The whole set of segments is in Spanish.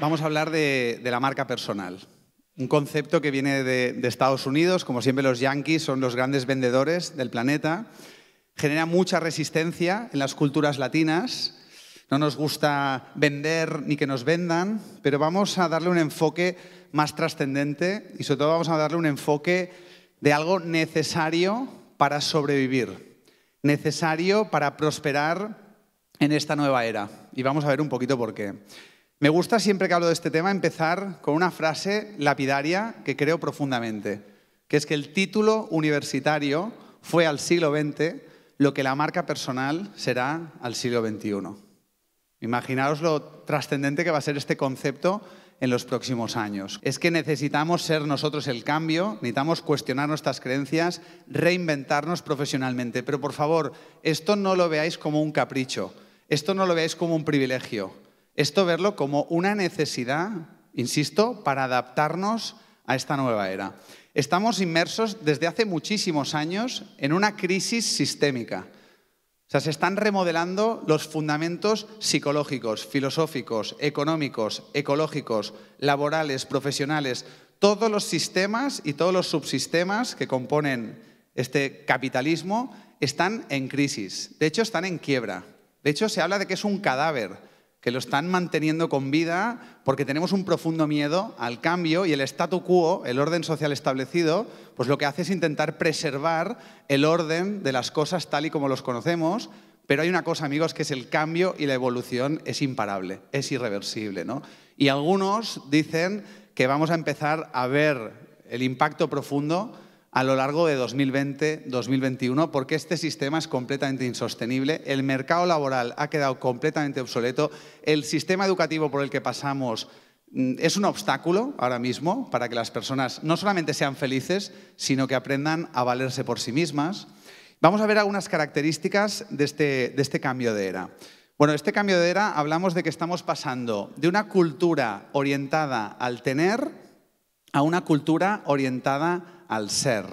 vamos a hablar de, la marca personal. Un concepto que viene de, de, Estados Unidos, como siempre los yankees son los grandes vendedores del planeta, genera mucha resistencia en las culturas latinas. No nos gusta vender ni que nos vendan, pero vamos a darle un enfoque más trascendente y sobre todo vamos a darle un enfoque de algo necesario para sobrevivir, necesario para prosperar en esta nueva era. Y vamos a ver un poquito por qué. Me gusta siempre que hablo de este tema empezar con una frase lapidaria que creo profundamente, que es que el título universitario fue al siglo XX lo que la marca personal será al siglo XXI. Imaginaos lo trascendente que va a ser este concepto en los próximos años. Es que necesitamos ser nosotros el cambio, necesitamos cuestionar nuestras creencias, reinventarnos profesionalmente. Pero por favor, esto no lo veáis como un capricho, esto no lo veáis como un privilegio. Esto verlo como una necesidad, insisto, para adaptarnos a esta nueva era. Estamos inmersos desde hace muchísimos años en una crisis sistémica. O sea, se están remodelando los fundamentos psicológicos, filosóficos, económicos, ecológicos, laborales, profesionales, todos los sistemas y todos los subsistemas que componen este capitalismo están en crisis. De hecho, están en quiebra. De hecho, se habla de que es un cadáver que lo están manteniendo con vida porque tenemos un profundo miedo al cambio y el statu quo, el orden social establecido, pues lo que hace es intentar preservar el orden de las cosas tal y como los conocemos, pero hay una cosa, amigos, que es el cambio y la evolución es imparable, es irreversible, Y algunos dicen que vamos a empezar a ver el impacto profundo a lo largo de 2020-2021 porque este sistema es completamente insostenible, el mercado laboral ha quedado completamente obsoleto, el sistema educativo por el que pasamos mm, es un obstáculo ahora mismo para que las personas no solamente sean felices, sino que aprendan a valerse por sí mismas. Vamos a ver algunas características de este, de este cambio de era. Bueno, este cambio de era hablamos de que estamos pasando de una cultura orientada al tener a una cultura orientada al ser.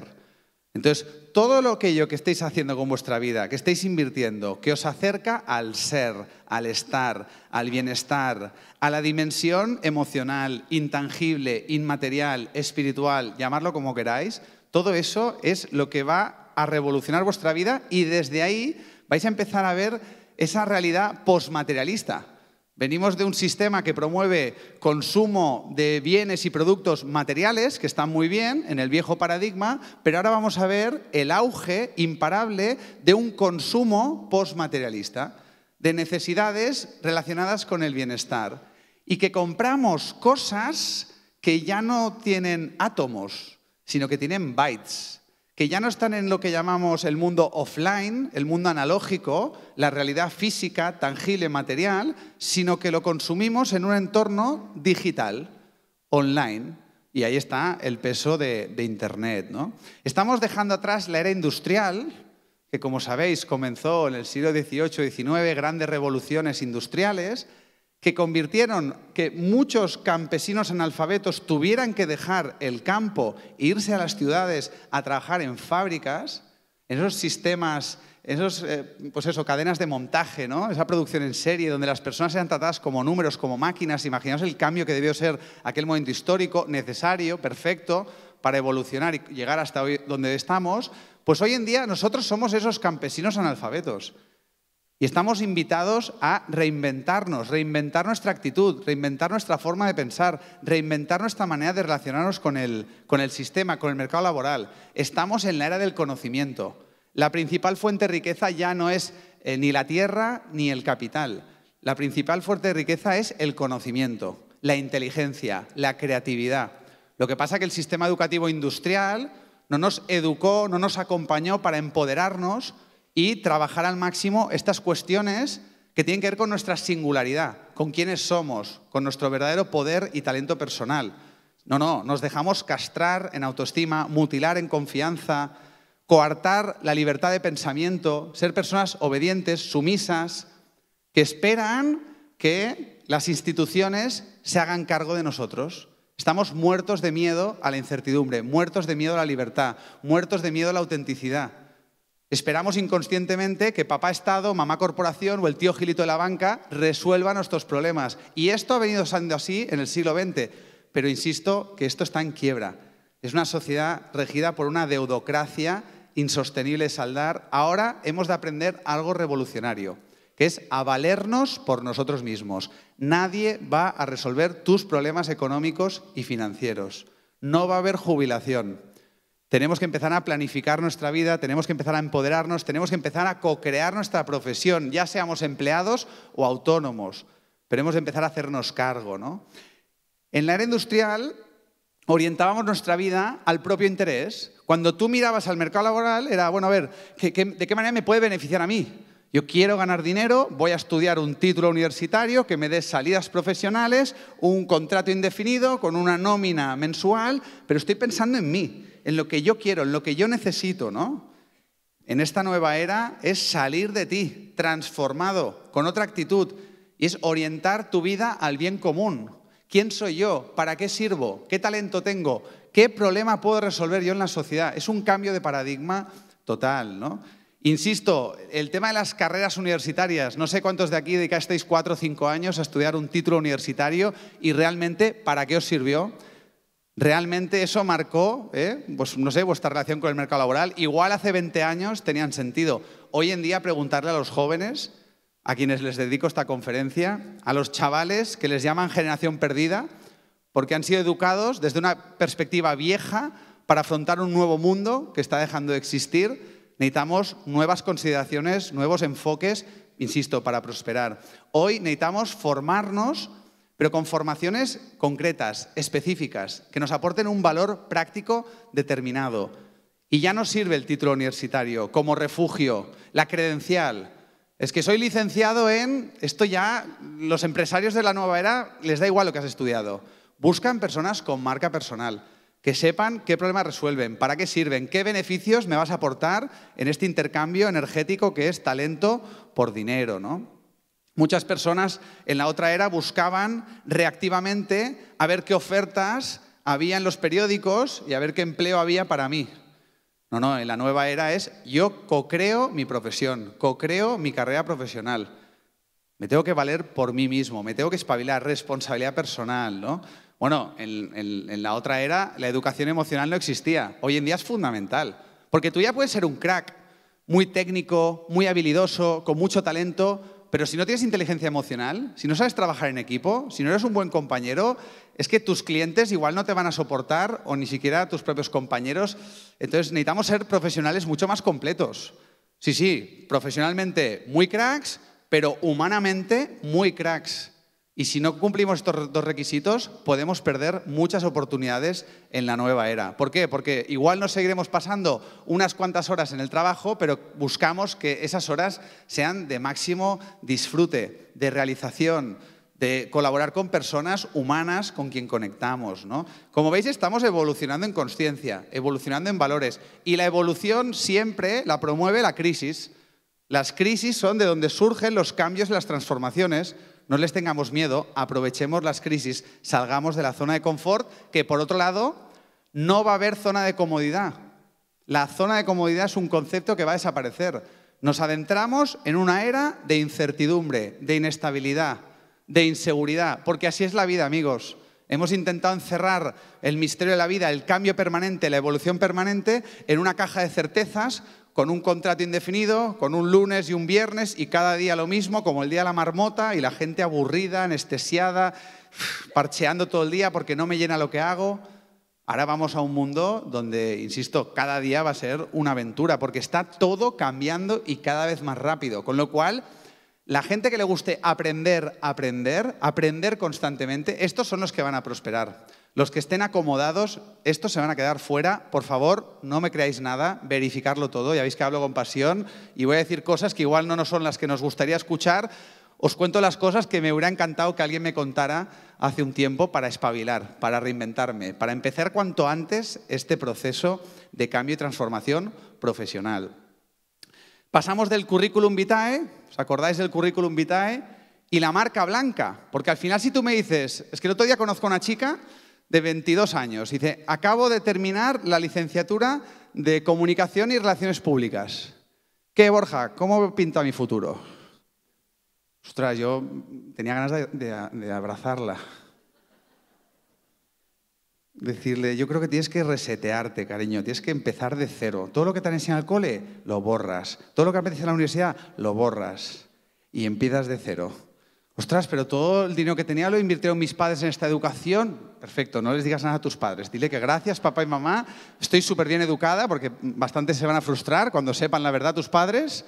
Entonces, todo lo aquello que estéis haciendo con vuestra vida, que estéis invirtiendo, que os acerca al ser, al estar, al bienestar, a la dimensión emocional, intangible, inmaterial, espiritual, llamarlo como queráis, todo eso es lo que va a revolucionar vuestra vida y desde ahí vais a empezar a ver esa realidad posmaterialista, Venimos de un sistema que promueve consumo de bienes y productos materiales, que están muy bien en el viejo paradigma, pero ahora vamos a ver el auge imparable de un consumo postmaterialista, de necesidades relacionadas con el bienestar, y que compramos cosas que ya no tienen átomos, sino que tienen bytes, que ya no están en lo que llamamos el mundo offline, el mundo analógico, la realidad física, tangible, material, sino que lo consumimos en un entorno digital, online. Y ahí está el peso de, Internet. ¿no? Estamos dejando atrás la era industrial, que como sabéis comenzó en el siglo XVIII-XIX, grandes revoluciones industriales, que convirtieron que muchos campesinos analfabetos tuvieran que dejar el campo e irse a las ciudades a trabajar en fábricas, en esos sistemas, en esos, eh, pues eso, cadenas de montaje, ¿no? esa producción en serie donde las personas eran tratadas como números, como máquinas. Imaginaos el cambio que debió ser aquel momento histórico, necesario, perfecto, para evolucionar y llegar hasta donde estamos. Pues hoy en día nosotros somos esos campesinos analfabetos. Y estamos invitados a reinventarnos, reinventar nuestra actitud, reinventar nuestra forma de pensar, reinventar nuestra manera de relacionarnos con el, con el sistema, con el mercado laboral. Estamos en la era del conocimiento. La principal fuente de riqueza ya no es eh, ni la tierra ni el capital. La principal fuente de riqueza es el conocimiento, la inteligencia, la creatividad. Lo que pasa es que el sistema educativo industrial no nos educó, no nos acompañó para empoderarnos y trabajar al máximo estas cuestiones que tienen que ver con nuestra singularidad, con quiénes somos, con nuestro verdadero poder y talento personal. No, no, nos dejamos castrar en autoestima, mutilar en confianza, coartar la libertad de pensamiento, ser personas obedientes, sumisas, que esperan que las instituciones se hagan cargo de nosotros. Estamos muertos de miedo a la incertidumbre, muertos de miedo a la libertad, muertos de miedo a la autenticidad. Esperamos inconscientemente que papá Estado, mamá corporación o el tío Gilito de la banca resuelvan nuestros problemas. Y esto ha venido siendo así en el siglo XX. Pero insisto que esto está en quiebra. Es una sociedad regida por una deudocracia insostenible de saldar. Ahora hemos de aprender algo revolucionario, que es avalernos por nosotros mismos. Nadie va a resolver tus problemas económicos y financieros. No va a haber jubilación. Tenemos que empezar a planificar nuestra vida, tenemos que empezar a empoderarnos, tenemos que empezar a co-crear nuestra profesión, ya seamos empleados o autónomos, pero hemos de empezar a hacernos cargo. ¿no? En la era industrial orientábamos nuestra vida al propio interés. Cuando tú mirabas al mercado laboral era, bueno, a ver, de qué manera me puede beneficiar a mí? Yo quiero ganar dinero, voy a estudiar un título universitario que me dé salidas profesionales, un contrato indefinido con una nómina mensual, pero estoy pensando en mí en lo que yo quiero, en lo que yo necesito, ¿no? En esta nueva era es salir de ti, transformado, con otra actitud, y es orientar tu vida al bien común. ¿Quién soy yo? ¿Para qué sirvo? ¿Qué talento tengo? ¿Qué problema puedo resolver yo en la sociedad? Es un cambio de paradigma total, ¿no? Insisto, el tema de las carreras universitarias, no sé cuántos de aquí dedicasteis cuatro o cinco años a estudiar un título universitario y realmente para qué os sirvió realmente eso marcó, ¿eh? pues, no sé, vuestra relación con el mercado laboral. Igual hace 20 años tenían sentido. Hoy en día preguntarle a los jóvenes, a quienes les dedico esta conferencia, a los chavales que les llaman generación perdida, porque han sido educados desde una perspectiva vieja para afrontar un nuevo mundo que está dejando de existir. Necesitamos nuevas consideraciones, nuevos enfoques, insisto, para prosperar. Hoy necesitamos formarnos pero con formaciones concretas, específicas, que nos aporten un valor práctico determinado. Y ya no sirve el título universitario como refugio, la credencial. Es que soy licenciado en, esto ya, los empresarios de la nueva era les da igual lo que has estudiado. Buscan personas con marca personal, que sepan qué problemas resuelven, para qué sirven, qué beneficios me vas a aportar en este intercambio energético que es talento por dinero, ¿no? Muchas personas en la otra era buscaban reactivamente a ver qué ofertas había en los periódicos y a ver qué empleo había para mí. No, no, en la nueva era es yo co-creo mi profesión, co-creo mi carrera profesional. Me tengo que valer por mí mismo, me tengo que espabilar, responsabilidad personal, ¿no? Bueno, en, en, la otra era la educación emocional no existía. Hoy en día es fundamental, porque tú ya puedes ser un crack, muy técnico, muy habilidoso, con mucho talento, pero si no tienes inteligencia emocional, si no sabes trabajar en equipo, si no eres un buen compañero, es que tus clientes igual no te van a soportar o ni siquiera tus propios compañeros. Entonces necesitamos ser profesionales mucho más completos. Sí, sí, profesionalmente muy cracks, pero humanamente muy cracks. Y si no cumplimos estos dos requisitos, podemos perder muchas oportunidades en la nueva era. ¿Por qué? Porque igual nos seguiremos pasando unas cuantas horas en el trabajo, pero buscamos que esas horas sean de máximo disfrute, de realización, de colaborar con personas humanas con quien conectamos. Como veis, estamos evolucionando en conciencia, evolucionando en valores. Y la evolución siempre la promueve la crisis. Las crisis son de donde surgen los cambios y las transformaciones no les tengamos miedo, aprovechemos las crisis, salgamos de la zona de confort, que por otro lado no va a haber zona de comodidad. La zona de comodidad es un concepto que va a desaparecer. Nos adentramos en una era de incertidumbre, de inestabilidad, de inseguridad, porque así es la vida, amigos. Hemos intentado encerrar el misterio de la vida, el cambio permanente, la evolución permanente, en una caja de certezas con un contrato indefinido, con un lunes y un viernes y cada día lo mismo, como el día de la marmota y la gente aburrida, anestesiada, parcheando todo el día porque no me llena lo que hago. Ahora vamos a un mundo donde, insisto, cada día va a ser una aventura porque está todo cambiando y cada vez más rápido. Con lo cual, la gente que le guste aprender, aprender, aprender constantemente, estos son los que van a prosperar. Los que estén acomodados, estos se van a quedar fuera. Por favor, no me creáis nada, verificarlo todo. Ya veis que hablo con pasión y voy a decir cosas que igual no son las que nos gustaría escuchar. Os cuento las cosas que me hubiera encantado que alguien me contara hace un tiempo para espabilar, para reinventarme, para empezar cuanto antes este proceso de cambio y transformación profesional. Pasamos del currículum vitae, ¿os acordáis del currículum vitae? Y la marca blanca, porque al final si tú me dices, es que el otro día conozco a una chica de 22 años. Dice, acabo de terminar la licenciatura de Comunicación y Relaciones Públicas. ¿Qué, Borja? ¿Cómo pinta mi futuro? Ostras, yo tenía ganas de, abrazarla. Decirle, yo creo que tienes que resetearte, cariño, tienes que empezar de cero. Todo lo que te han enseñado al cole, lo borras. Todo lo que aprendes en la universidad, lo borras. Y empiezas de cero. Ostras, pero todo el dinero que tenía lo invirtieron mis padres en esta educación. Perfecto, no les digas nada a tus padres. Dile que gracias, papá y mamá, estoy súper bien educada porque bastante se van a frustrar cuando sepan la verdad tus padres.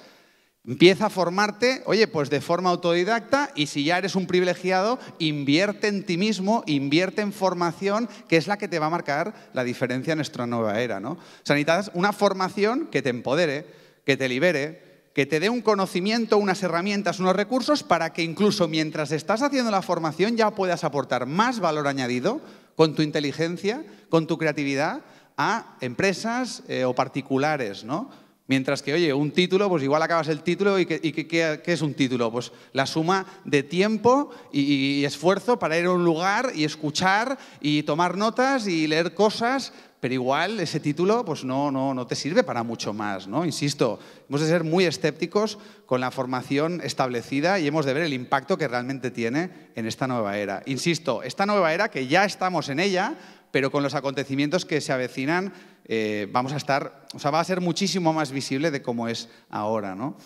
Empieza a formarte, oye, pues de forma autodidacta y si ya eres un privilegiado, invierte en ti mismo, invierte en formación, que es la que te va a marcar la diferencia en nuestra nueva era, ¿no? O sea, una formación que te empodere, que te libere, que te dé un conocimiento, unas herramientas, unos recursos para que incluso mientras estás haciendo la formación ya puedas aportar más valor añadido con tu inteligencia, con tu creatividad a empresas eh, o particulares, ¿no? Mientras que, oye, un título, pues igual acabas el título y, ¿qué, es un título? Pues la suma de tiempo y esfuerzo para ir a un lugar y escuchar y tomar notas y leer cosas pero igual ese título pues no, no, no te sirve para mucho más. ¿no? Insisto, hemos de ser muy escépticos con la formación establecida y hemos de ver el impacto que realmente tiene en esta nueva era. Insisto, esta nueva era que ya estamos en ella, pero con los acontecimientos que se avecinan eh, vamos a estar, o sea, va a ser muchísimo más visible de cómo es ahora. ¿no?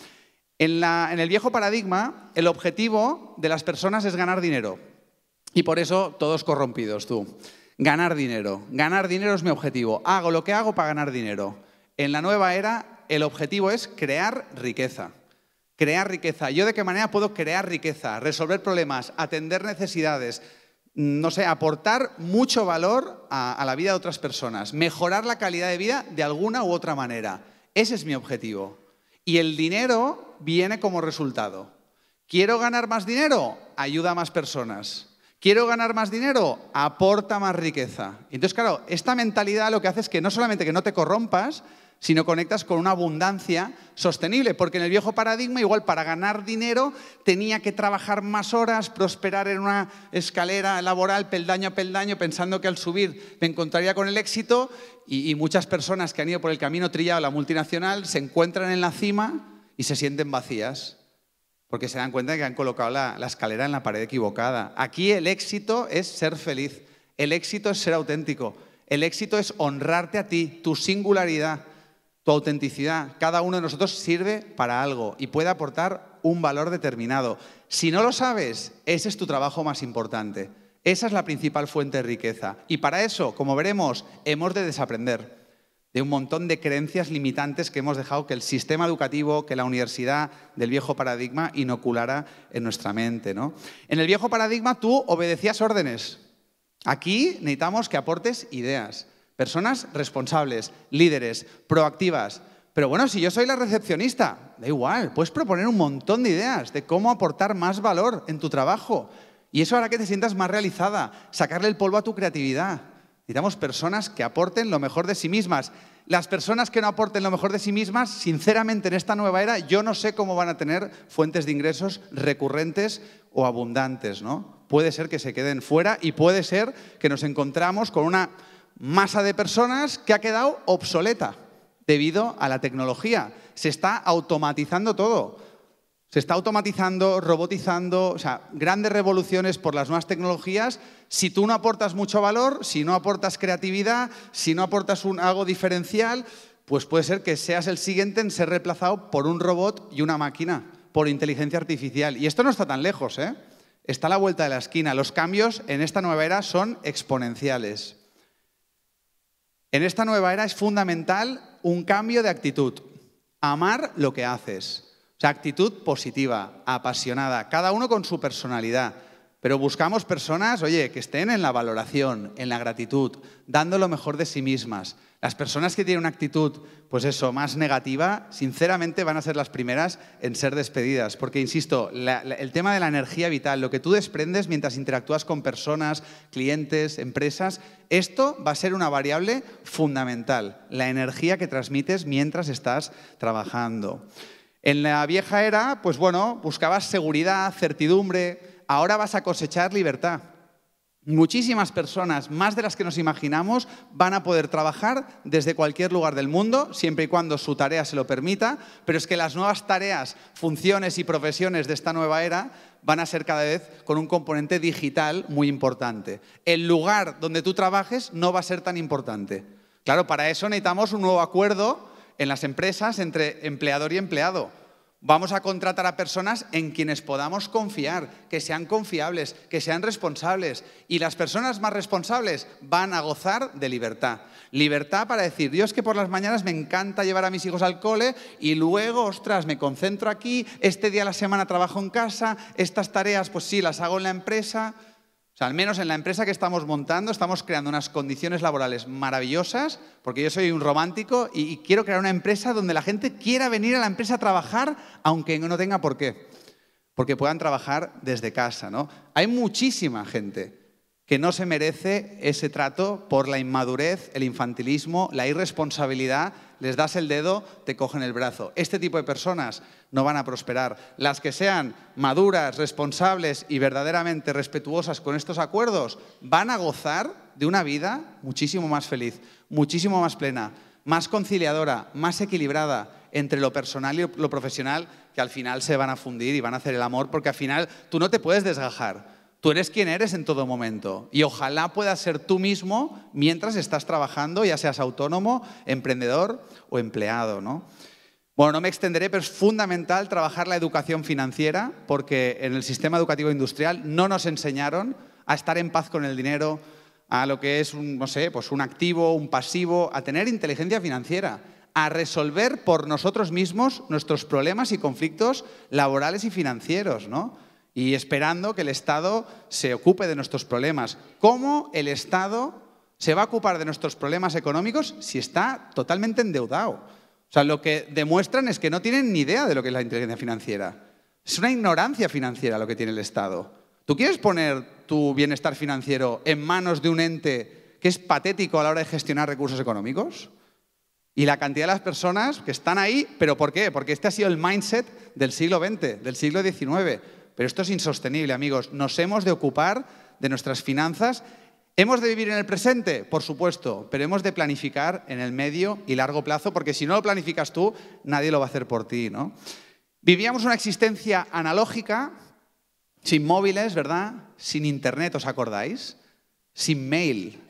En, la, en el viejo paradigma, el objetivo de las personas es ganar dinero. Y por eso todos corrompidos, tú ganar dinero. Ganar dinero es mi objetivo. Hago lo que hago para ganar dinero. En la nueva era, el objetivo es crear riqueza. Crear riqueza. ¿Yo de qué manera puedo crear riqueza? Resolver problemas, atender necesidades, mm, no sé, aportar mucho valor a, la vida de otras personas, mejorar la calidad de vida de alguna u otra manera. Ese es mi objetivo. Y el dinero viene como resultado. ¿Quiero ganar más dinero? Ayuda a más personas. ¿Quiero ganar más dinero? Aporta más riqueza. Entonces, claro, esta mentalidad lo que hace es que no solamente que no te corrompas, sino conectas con una abundancia sostenible, porque en el viejo paradigma igual para ganar dinero tenía que trabajar más horas, prosperar en una escalera laboral peldaño a peldaño, pensando que al subir me encontraría con el éxito, y, muchas personas que han ido por el camino trillado a la multinacional se encuentran en la cima y se sienten vacías porque se dan cuenta de que han colocado la, la, escalera en la pared equivocada. Aquí el éxito es ser feliz, el éxito es ser auténtico, el éxito es honrarte a ti, tu singularidad, tu autenticidad. Cada uno de nosotros sirve para algo y puede aportar un valor determinado. Si no lo sabes, ese es tu trabajo más importante. Esa es la principal fuente de riqueza. Y para eso, como veremos, hemos de desaprender de un montón de creencias limitantes que hemos dejado que el sistema educativo, que la universidad del viejo paradigma inoculara en nuestra mente. ¿no? En el viejo paradigma tú obedecías órdenes. Aquí necesitamos que aportes ideas. Personas responsables, líderes, proactivas. Pero bueno, si yo soy la recepcionista, da igual, puedes proponer un montón de ideas de cómo aportar más valor en tu trabajo. Y eso hará que te sientas más realizada, sacarle el polvo a tu creatividad. Necesitamos personas que aporten lo mejor de sí mismas. Las personas que no aporten lo mejor de sí mismas, sinceramente, en esta nueva era, yo no sé cómo van a tener fuentes de ingresos recurrentes o abundantes, ¿no? Puede ser que se queden fuera y puede ser que nos encontramos con una masa de personas que ha quedado obsoleta debido a la tecnología. Se está automatizando todo. Se está automatizando, robotizando, o sea, grandes revoluciones por las nuevas tecnologías. Si tú no aportas mucho valor, si no aportas creatividad, si no aportas un, algo diferencial, pues puede ser que seas el siguiente en ser reemplazado por un robot y una máquina, por inteligencia artificial. Y esto no está tan lejos, ¿eh? Está a la vuelta de la esquina. Los cambios en esta nueva era son exponenciales. En esta nueva era es fundamental un cambio de actitud, amar lo que haces actitud positiva, apasionada, cada uno con su personalidad. Pero buscamos personas, oye, que estén en la valoración, en la gratitud, dando lo mejor de sí mismas. Las personas que tienen una actitud, pues eso, más negativa, sinceramente van a ser las primeras en ser despedidas. Porque, insisto, el tema de la energía vital, lo que tú desprendes mientras interactúas con personas, clientes, empresas, esto va a ser una variable fundamental, la energía que transmites mientras estás trabajando. En la vieja era, pues bueno, buscabas seguridad, certidumbre, ahora vas a cosechar libertad. Muchísimas personas, más de las que nos imaginamos, van a poder trabajar desde cualquier lugar del mundo, siempre y cuando su tarea se lo permita, pero es que las nuevas tareas, funciones y profesiones de esta nueva era van a ser cada vez con un componente digital muy importante. El lugar donde tú trabajes no va a ser tan importante. Claro, para eso necesitamos un nuevo acuerdo en las empresas entre empleador y empleado. Vamos a contratar a personas en quienes podamos confiar, que sean confiables, que sean responsables. Y las personas más responsables van a gozar de libertad. Libertad para decir, Dios, que por las mañanas me encanta llevar a mis hijos al cole y luego, ostras, me concentro aquí, este día de la semana trabajo en casa, estas tareas pues sí, las hago en la empresa. O sea, al menos en la empresa que estamos montando, estamos creando unas condiciones laborales maravillosas, porque yo soy un romántico y, quiero crear una empresa donde la gente quiera venir a la empresa a trabajar, aunque no tenga por qué, porque puedan trabajar desde casa. ¿no? Hay muchísima gente que no se merece ese trato por la inmadurez, el infantilismo, la irresponsabilidad les das el dedo, te cogen el brazo. Este tipo de personas no van a prosperar. Las que sean maduras, responsables y verdaderamente respetuosas con estos acuerdos van a gozar de una vida muchísimo más feliz, muchísimo más plena, más conciliadora, más equilibrada entre lo personal y lo profesional, que al final se van a fundir y van a hacer el amor, porque al final tú no te puedes desgajar. Tú eres quien eres en todo momento y ojalá puedas ser tú mismo mientras estás trabajando, ya seas autónomo, emprendedor o empleado, ¿no? Bueno, no me extenderé, pero es fundamental trabajar la educación financiera porque en el sistema educativo industrial no nos enseñaron a estar en paz con el dinero, a lo que es un, no sé, pues un activo, un pasivo, a tener inteligencia financiera, a resolver por nosotros mismos nuestros problemas y conflictos laborales y financieros, ¿no? y esperando que el Estado se ocupe de nuestros problemas. ¿Cómo el Estado se va a ocupar de nuestros problemas económicos si está totalmente endeudado? O sea, lo que demuestran es que no tienen ni idea de lo que es la inteligencia financiera. Es una ignorancia financiera lo que tiene el Estado. ¿Tú quieres poner tu bienestar financiero en manos de un ente que es patético a la hora de gestionar recursos económicos? Y la cantidad de las personas que están ahí, ¿pero por qué? Porque este ha sido el mindset del siglo XX, del siglo XIX. Pero esto es insostenible, amigos. Nos hemos de ocupar de nuestras finanzas. ¿Hemos de vivir en el presente? Por supuesto, pero hemos de planificar en el medio y largo plazo, porque si no lo planificas tú, nadie lo va a hacer por ti, ¿no? Vivíamos una existencia analógica, sin móviles, ¿verdad? Sin internet, ¿os acordáis? Sin mail.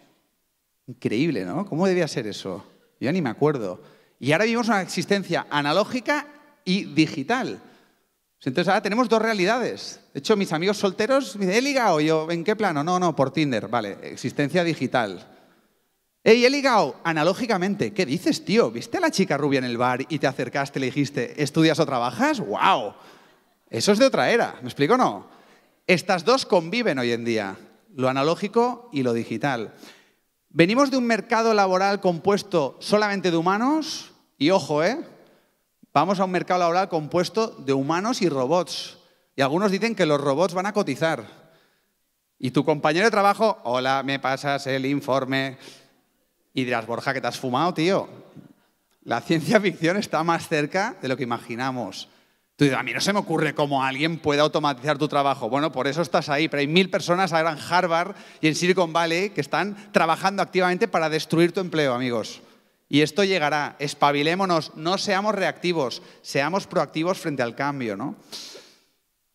Increíble, ¿no? ¿Cómo debía ser eso? Yo ni me acuerdo. Y ahora vivimos una existencia analógica y digital. Entonces ahora tenemos dos realidades. De hecho, mis amigos solteros me dicen, ¿he ligado? yo, ¿en qué plano? No, no, por Tinder. Vale, existencia digital. Ey, he ligado analógicamente. ¿Qué dices, tío? ¿Viste a la chica rubia en el bar y te acercaste y le dijiste, ¿estudias o trabajas? ¡Wow! Eso es de otra era, ¿me explico o no? Estas dos conviven hoy en día, lo analógico y lo digital. Venimos de un mercado laboral compuesto solamente de humanos y, ojo, ¿eh? Vamos a un mercado laboral compuesto de humanos y robots. Y algunos dicen que los robots van a cotizar. Y tu compañero de trabajo, hola, me pasas el informe. Y dirás, Borja, que te has fumado, tío. La ciencia ficción está más cerca de lo que imaginamos. Tú dices, a mí no se me ocurre cómo alguien pueda automatizar tu trabajo. Bueno, por eso estás ahí, pero hay mil personas ahora en Harvard y en Silicon Valley que están trabajando activamente para destruir tu empleo, amigos. Y esto llegará. Espabilémonos, no seamos reactivos, seamos proactivos frente al cambio, ¿no?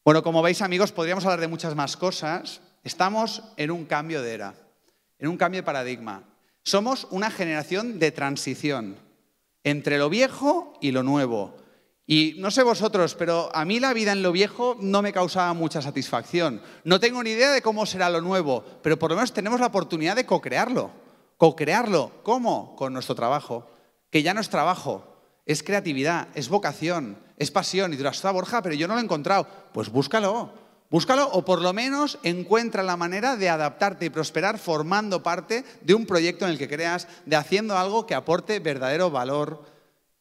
Bueno, como veis, amigos, podríamos hablar de muchas más cosas. Estamos en un cambio de era, en un cambio de paradigma. Somos una generación de transición entre lo viejo y lo nuevo. Y no sé vosotros, pero a mí la vida en lo viejo no me causaba mucha satisfacción. No tengo ni idea de cómo será lo nuevo, pero por lo menos tenemos la oportunidad de co-crearlo. Co-crearlo, ¿cómo? Con nuestro trabajo, que ya no es trabajo, es creatividad, es vocación, es pasión. Y dirás, Borja, pero yo no lo he encontrado. Pues búscalo, búscalo o por lo menos encuentra la manera de adaptarte y prosperar formando parte de un proyecto en el que creas, de haciendo algo que aporte verdadero valor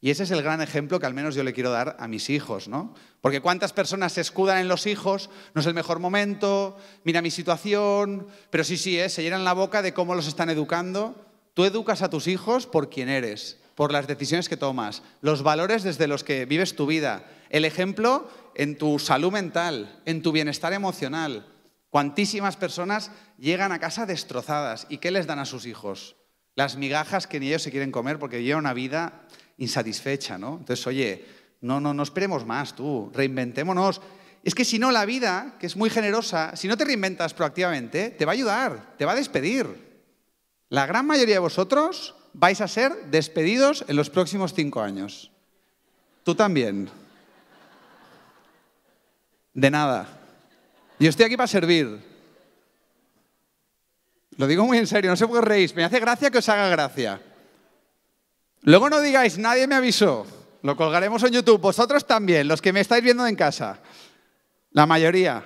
y ese es el gran ejemplo que al menos yo le quiero dar a mis hijos, ¿no? Porque cuántas personas se escudan en los hijos, no es el mejor momento, mira mi situación, pero sí, sí, ¿eh? se llenan la boca de cómo los están educando. Tú educas a tus hijos por quién eres, por las decisiones que tomas, los valores desde los que vives tu vida, el ejemplo en tu salud mental, en tu bienestar emocional. Cuantísimas personas llegan a casa destrozadas. ¿Y qué les dan a sus hijos? Las migajas que ni ellos se quieren comer porque llevan una vida insatisfecha, ¿no? Entonces, oye, no, no, esperemos más, tú, reinventémonos. Es que si no, la vida, que es muy generosa, si no te reinventas proactivamente, te va a ayudar, te va a despedir. La gran mayoría de vosotros vais a ser despedidos en los próximos cinco años. Tú también. De nada. Yo estoy aquí para servir. Lo digo muy en serio, no sé por qué reís. Me hace gracia que os haga gracia. Luego no digáis, nadie me avisó. Lo colgaremos en YouTube. Vosotros también, los que me estáis viendo en casa. La mayoría.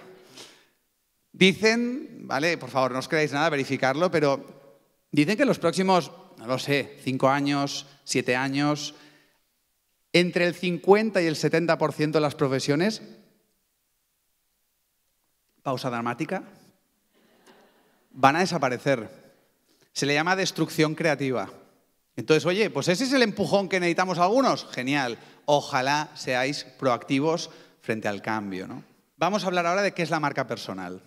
Dicen, vale, por favor, no os creáis nada, verificarlo, pero dicen que los próximos, no lo sé, cinco años, siete años, entre el 50 y el 70% de las profesiones, pausa dramática, van a desaparecer. Se le llama destrucción creativa. Entonces, oye, pues ese es el empujón que necesitamos algunos. Genial. Ojalá seáis proactivos frente al cambio. Vamos a hablar ahora de qué es la marca personal.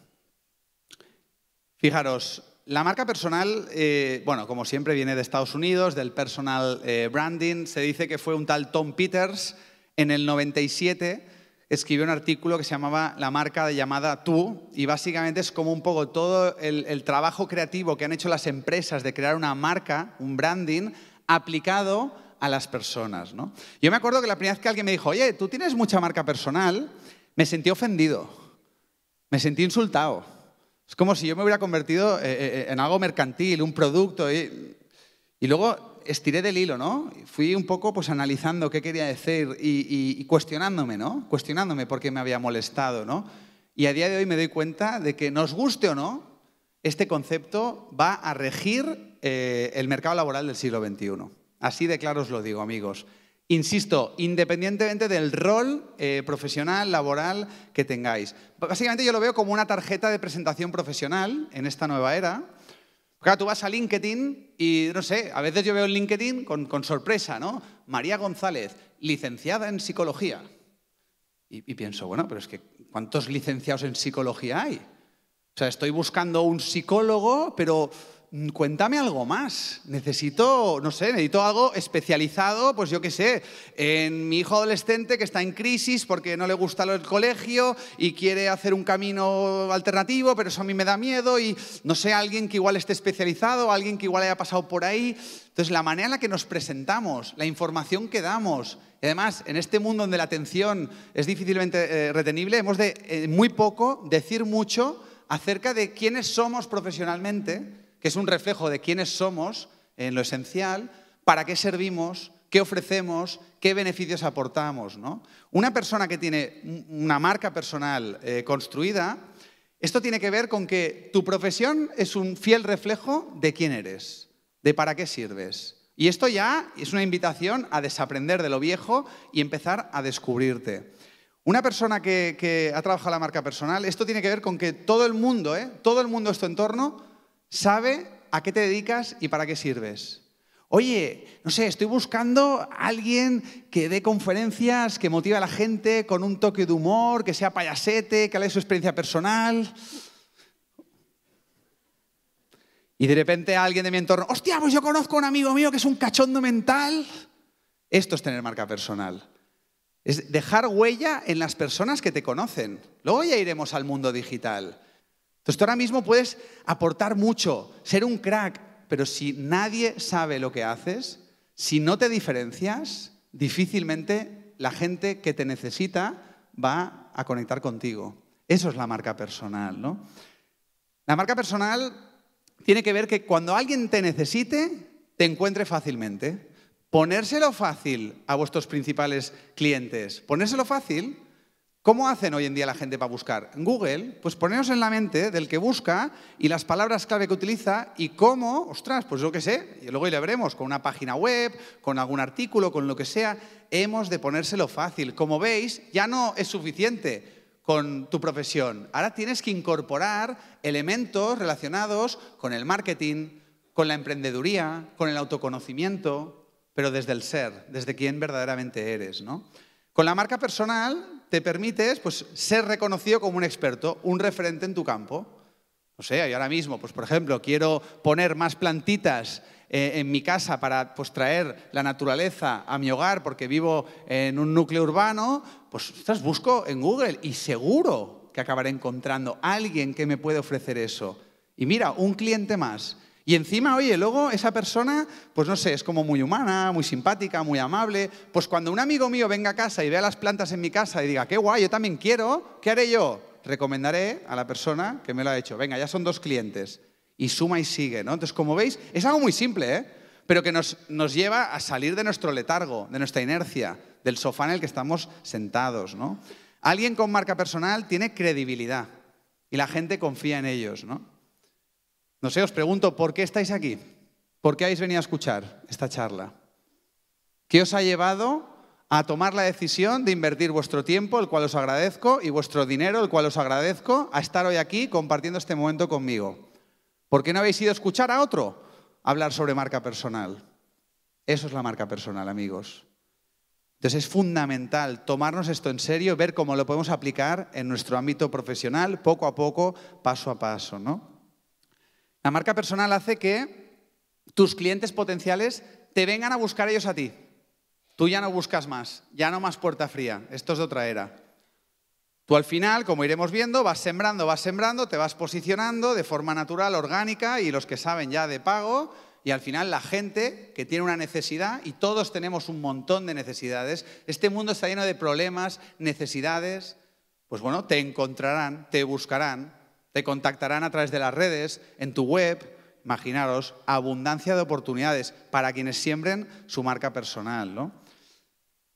Fijaros, la marca personal, eh, bueno, como siempre viene de Estados Unidos, del personal eh, branding. Se dice que fue un tal Tom Peters en el 97 escribió un artículo que se llamaba La marca de llamada tú y básicamente es como un poco todo el, trabajo creativo que han hecho las empresas de crear una marca, un branding, aplicado a las personas. Yo me acuerdo que la primera vez que alguien me dijo, oye, tú tienes mucha marca personal, me sentí ofendido, me sentí insultado. Es como si yo me hubiera convertido eh, eh, en algo mercantil, un producto. Y, y luego estiré del hilo, ¿no? Fui un poco pues analizando qué quería decir y, cuestionándome, ¿no? Cuestionándome por qué me había molestado, ¿no? Y a día de hoy me doy cuenta de que, nos guste o no, este concepto va a regir eh, el mercado laboral del siglo XXI. Así de claro os lo digo, amigos. Insisto, independientemente del rol eh, profesional, laboral que tengáis. Básicamente yo lo veo como una tarjeta de presentación profesional en esta nueva era, Claro, tú vas a LinkedIn y no sé, a veces yo veo en LinkedIn con, sorpresa, ¿no? María González, licenciada en psicología. y, pienso, bueno, pero es que ¿cuántos licenciados en psicología hay? O sea, estoy buscando un psicólogo, pero cuéntame algo más. Necesito, no sé, necesito algo especializado, pues yo qué sé, en mi hijo adolescente que está en crisis porque no le gusta el colegio y quiere hacer un camino alternativo, pero eso a mí me da miedo y no sé, alguien que igual esté especializado, alguien que igual haya pasado por ahí. Entonces, la manera en la que nos presentamos, la información que damos, y además, en este mundo donde la atención es difícilmente eh, retenible, hemos de eh, muy poco decir mucho acerca de quiénes somos profesionalmente que es un reflejo de quiénes somos en lo esencial, para qué servimos, qué ofrecemos, qué beneficios aportamos. ¿no? Una persona que tiene una marca personal eh, construida, esto tiene que ver con que tu profesión es un fiel reflejo de quién eres, de para qué sirves. Y esto ya es una invitación a desaprender de lo viejo y empezar a descubrirte. Una persona que, ha trabajado la marca personal, esto tiene que ver con que todo el mundo, ¿eh? todo el mundo de tu entorno, sabe a qué te dedicas y para qué sirves. Oye, no sé, estoy buscando a alguien que dé conferencias, que motive a la gente con un toque de humor, que sea payasete, que hable de su experiencia personal. Y de repente alguien de mi entorno, hostia, pues yo conozco a un amigo mío que es un cachondo mental. Esto es tener marca personal. Es dejar huella en las personas que te conocen. Luego ya iremos al mundo digital. Entonces tú ahora mismo puedes aportar mucho, ser un crack, pero si nadie sabe lo que haces, si no te diferencias, difícilmente la gente que te necesita va a conectar contigo. Eso es la marca personal, ¿no? La marca personal tiene que ver que cuando alguien te necesite, te encuentre fácilmente. Ponérselo fácil a vuestros principales clientes. Ponérselo fácil ¿Cómo hacen hoy en día la gente para buscar? Google, pues poneros en la mente del que busca y las palabras clave que utiliza y cómo, ostras, pues yo qué sé, y luego le veremos con una página web, con algún artículo, con lo que sea, hemos de ponérselo fácil. Como veis, ya no es suficiente con tu profesión. Ahora tienes que incorporar elementos relacionados con el marketing, con la emprendeduría, con el autoconocimiento, pero desde el ser, desde quién verdaderamente eres, ¿no? Con la marca personal te permite pues, ser reconocido como un experto, un referente en tu campo. o sea yo ahora mismo, pues por ejemplo, quiero poner más plantitas eh, en mi casa para pues, traer la naturaleza a mi hogar porque vivo en un núcleo urbano, pues estás busco en Google y seguro que acabaré encontrando alguien que me puede ofrecer eso. Y mira, un cliente más. Y encima, oye, luego esa persona, pues no sé, es como muy humana, muy simpática, muy amable. Pues cuando un amigo mío venga a casa y vea las plantas en mi casa y diga, qué guay, yo también quiero, ¿qué haré yo? Recomendaré a la persona que me lo ha hecho. Venga, ya son dos clientes. Y suma y sigue, ¿no? Entonces, como veis, es algo muy simple, ¿eh? Pero que nos, nos lleva a salir de nuestro letargo, de nuestra inercia, del sofá en el que estamos sentados, ¿no? Alguien con marca personal tiene credibilidad y la gente confía en ellos, ¿no? No sé, os pregunto, ¿por qué estáis aquí? ¿Por qué habéis venido a escuchar esta charla? ¿Qué os ha llevado a tomar la decisión de invertir vuestro tiempo, el cual os agradezco, y vuestro dinero, el cual os agradezco, a estar hoy aquí compartiendo este momento conmigo? ¿Por qué no habéis ido a escuchar a otro hablar sobre marca personal? Eso es la marca personal, amigos. Entonces es fundamental tomarnos esto en serio, ver cómo lo podemos aplicar en nuestro ámbito profesional, poco a poco, paso a paso, ¿no? La marca personal hace que tus clientes potenciales te vengan a buscar ellos a ti. Tú ya no buscas más, ya no más puerta fría, esto es de otra era. Tú al final, como iremos viendo, vas sembrando, vas sembrando, te vas posicionando de forma natural, orgánica y los que saben ya de pago y al final la gente que tiene una necesidad y todos tenemos un montón de necesidades, este mundo está lleno de problemas, necesidades, pues bueno, te encontrarán, te buscarán te contactarán a través de las redes, en tu web. Imaginaros, abundancia de oportunidades para quienes siembren su marca personal. ¿no?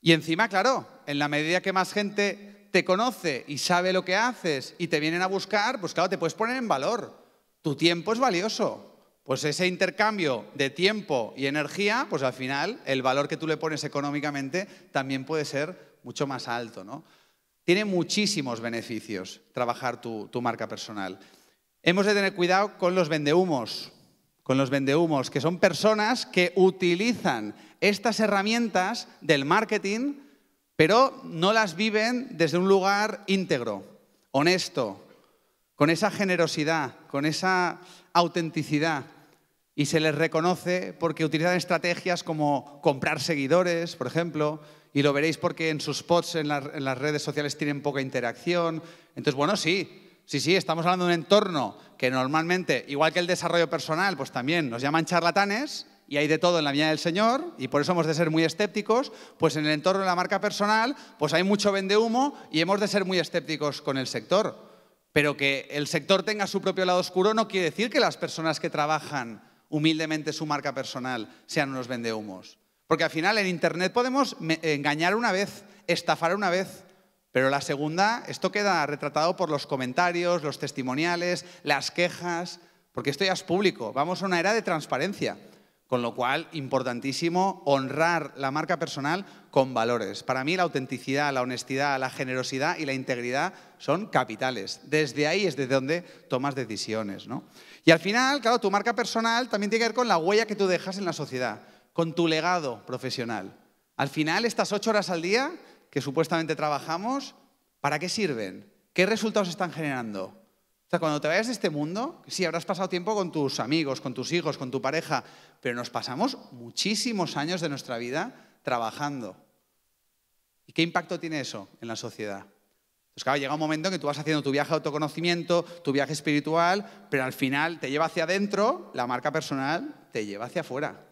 Y encima, claro, en la medida que más gente te conoce y sabe lo que haces y te vienen a buscar, pues claro, te puedes poner en valor. Tu tiempo es valioso. Pues ese intercambio de tiempo y energía, pues al final el valor que tú le pones económicamente también puede ser mucho más alto, ¿no? Tiene muchísimos beneficios trabajar tu, marca personal. Hemos de tener cuidado con los vendehumos, con los vendehumos, que son personas que utilizan estas herramientas del marketing, pero no las viven desde un lugar íntegro, honesto, con esa generosidad, con esa autenticidad. Y se les reconoce porque utilizan estrategias como comprar seguidores, por ejemplo, y lo veréis porque en sus spots, en, las redes sociales tienen poca interacción. Entonces, bueno, sí, Sí, sí, estamos hablando de un entorno que normalmente, igual que el desarrollo personal, pues también nos llaman charlatanes y hay de todo en la vida del Señor y por eso hemos de ser muy escépticos, pues en el entorno de la marca personal, pues hay mucho vende humo y hemos de ser muy escépticos con el sector. Pero que el sector tenga su propio lado oscuro no quiere decir que las personas que trabajan humildemente su marca personal sean unos vendehumos. Porque al final en Internet podemos engañar una vez, estafar una vez, pero la segunda, esto queda retratado por los comentarios, los testimoniales, las quejas, porque esto ya es público. Vamos a una era de transparencia, con lo cual importantísimo honrar la marca personal con valores. Para mí la autenticidad, la honestidad, la generosidad y la integridad son capitales. Desde ahí es desde donde tomas decisiones. ¿no? Y al final, claro, tu marca personal también tiene que ver con la huella que tú dejas en la sociedad con tu legado profesional. Al final, estas ocho horas al día que supuestamente trabajamos, ¿para qué sirven? ¿Qué resultados están generando? cuando te vayas de este mundo, sí, habrás pasado tiempo con tus amigos, con tus hijos, con tu pareja, pero nos pasamos muchísimos años de nuestra vida trabajando. ¿Y qué impacto tiene eso en la sociedad? Pues claro, llega un momento en que tú vas haciendo tu viaje de autoconocimiento, tu viaje espiritual, pero al final te lleva hacia adentro, la marca personal te lleva hacia afuera.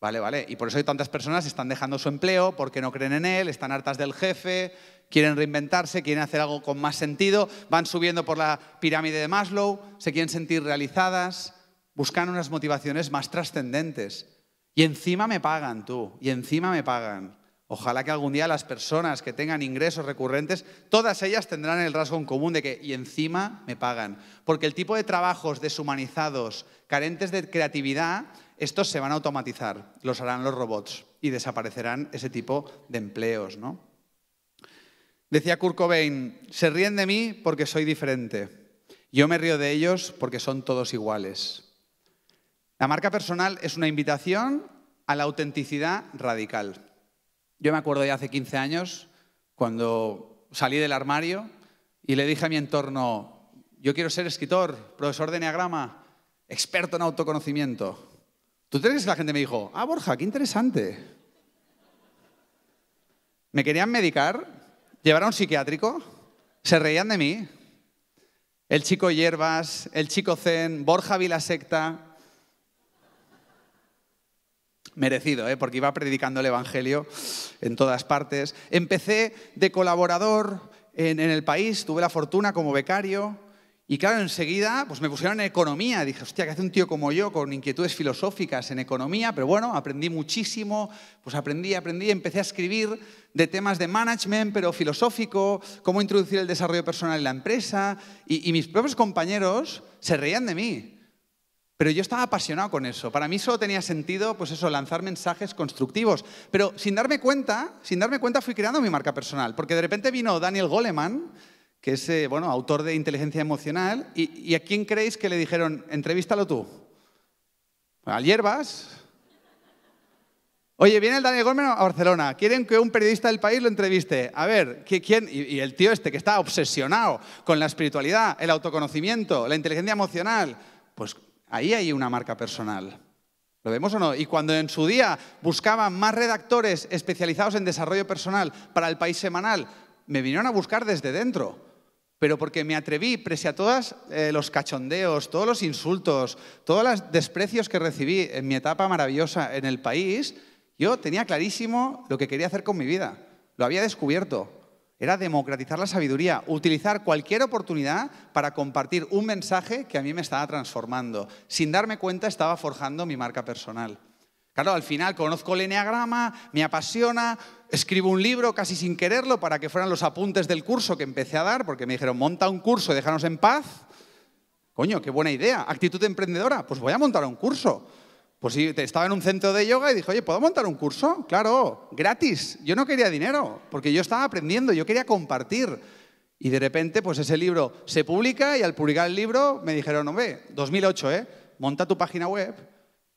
Vale, vale. Y por eso hay tantas personas que están dejando su empleo porque no creen en él, están hartas del jefe, quieren reinventarse, quieren hacer algo con más sentido, van subiendo por la pirámide de Maslow, se quieren sentir realizadas, buscan unas motivaciones más trascendentes. Y encima me pagan tú, y encima me pagan. Ojalá que algún día las personas que tengan ingresos recurrentes, todas ellas tendrán el rasgo en común de que, y encima me pagan. Porque el tipo de trabajos deshumanizados, carentes de creatividad, estos se van a automatizar, los harán los robots y desaparecerán ese tipo de empleos. ¿no? Decía Kurt Cobain, se ríen de mí porque soy diferente. Yo me río de ellos porque son todos iguales. La marca personal es una invitación a la autenticidad radical. Yo me acuerdo de hace 15 años, cuando salí del armario y le dije a mi entorno, yo quiero ser escritor, profesor de neagrama, experto en autoconocimiento. ¿Tú crees que la gente me dijo, ah, Borja, qué interesante? Me querían medicar, llevar a un psiquiátrico, se reían de mí. El chico Hierbas, el chico Zen, Borja secta. Merecido, ¿eh? porque iba predicando el Evangelio en todas partes. Empecé de colaborador en el país, tuve la fortuna como becario, y claro, enseguida pues me pusieron en economía. Dije, hostia, ¿qué hace un tío como yo con inquietudes filosóficas en economía? Pero bueno, aprendí muchísimo, pues aprendí, aprendí, empecé a escribir de temas de management, pero filosófico, cómo introducir el desarrollo personal en la empresa. Y, mis propios compañeros se reían de mí. Pero yo estaba apasionado con eso. Para mí solo tenía sentido, pues eso, lanzar mensajes constructivos. Pero sin darme cuenta, sin darme cuenta fui creando mi marca personal. Porque de repente vino Daniel Goleman que es eh, bueno, autor de Inteligencia Emocional. ¿Y, a quién creéis que le dijeron, entrevístalo tú? ¿Al Hierbas? Oye, viene el Daniel Gómez a Barcelona, quieren que un periodista del país lo entreviste. A ver, ¿quién? Y, y el tío este que está obsesionado con la espiritualidad, el autoconocimiento, la inteligencia emocional. Pues ahí hay una marca personal. ¿Lo vemos o no? Y cuando en su día buscaban más redactores especializados en desarrollo personal para el país semanal, me vinieron a buscar desde dentro pero porque me atreví, pese a todos eh, los cachondeos, todos los insultos, todos los desprecios que recibí en mi etapa maravillosa en el país, yo tenía clarísimo lo que quería hacer con mi vida. Lo había descubierto. Era democratizar la sabiduría, utilizar cualquier oportunidad para compartir un mensaje que a mí me estaba transformando. Sin darme cuenta estaba forjando mi marca personal. Claro, al final conozco el Enneagrama, me apasiona, escribo un libro casi sin quererlo para que fueran los apuntes del curso que empecé a dar, porque me dijeron, monta un curso, déjanos en paz. Coño, qué buena idea. Actitud emprendedora, pues voy a montar un curso. Pues sí, estaba en un centro de yoga y dije, oye, ¿puedo montar un curso? Claro, gratis. Yo no quería dinero, porque yo estaba aprendiendo, yo quería compartir. Y de repente, pues ese libro se publica y al publicar el libro me dijeron, ve, 2008, ¿eh? Monta tu página web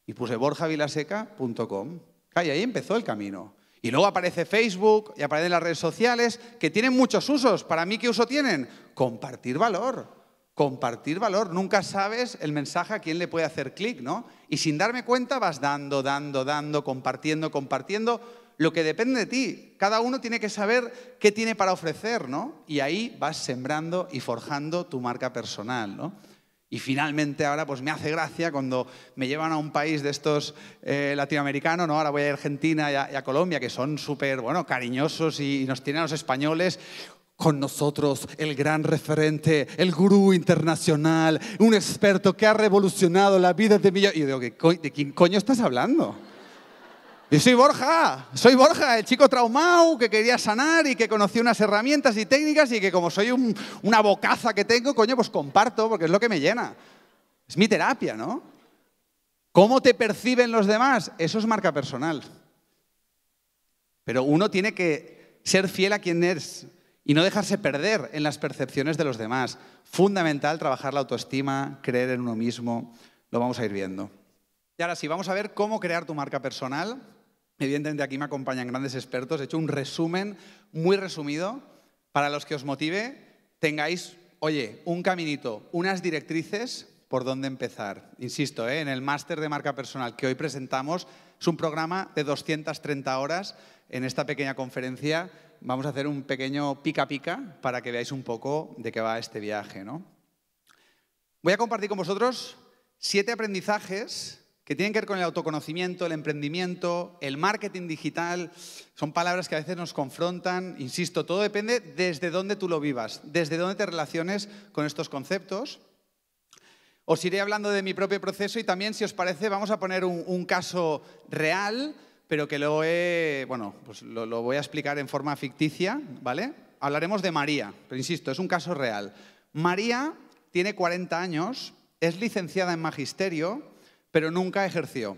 y puse borjavilaseca.com. Y ahí empezó el camino. Y luego aparece Facebook y aparecen las redes sociales, que tienen muchos usos. Para mí, ¿qué uso tienen? Compartir valor. Compartir valor. Nunca sabes el mensaje a quién le puede hacer clic, ¿no? Y sin darme cuenta vas dando, dando, dando, compartiendo, compartiendo. Lo que depende de ti. Cada uno tiene que saber qué tiene para ofrecer, ¿no? Y ahí vas sembrando y forjando tu marca personal, ¿no? Y finalmente ahora pues me hace gracia cuando me llevan a un país de estos eh, latinoamericanos, ¿no? ahora voy a Argentina y a, Colombia, que son súper bueno, cariñosos y, nos tienen a los españoles con nosotros el gran referente, el gurú internacional, un experto que ha revolucionado la vida de millones. Y yo digo, ¿de quién coño estás hablando? Y soy Borja, soy Borja, el chico traumado que quería sanar y que conocí unas herramientas y técnicas y que como soy una bocaza que tengo, coño, pues comparto porque es lo que me llena. Es mi terapia, ¿no? ¿Cómo te perciben los demás? Eso es marca personal. Pero uno tiene que ser fiel a quien es y no dejarse perder en las percepciones de los demás. Fundamental trabajar la autoestima, creer en uno mismo. Lo vamos a ir viendo. Y ahora sí, vamos a ver cómo crear tu marca personal. Evidentemente aquí me acompañan grandes expertos. He hecho un resumen muy resumido para los que os motive, tengáis, oye, un caminito, unas directrices por dónde empezar. Insisto, ¿eh? en el máster de marca personal que hoy presentamos es un programa de 230 horas. En esta pequeña conferencia vamos a hacer un pequeño pica-pica para que veáis un poco de qué va este viaje. ¿no? Voy a compartir con vosotros siete aprendizajes que tienen que ver con el autoconocimiento, el emprendimiento, el marketing digital. Son palabras que a veces nos confrontan, insisto, todo depende desde dónde tú lo vivas, desde dónde te relaciones con estos conceptos. Os iré hablando de mi propio proceso y también, si os parece, vamos a poner un, caso real, pero que lo he, bueno, pues lo, lo voy a explicar en forma ficticia, ¿vale? Hablaremos de María, pero insisto, es un caso real. María tiene 40 años, es licenciada en magisterio, pero nunca ejerció.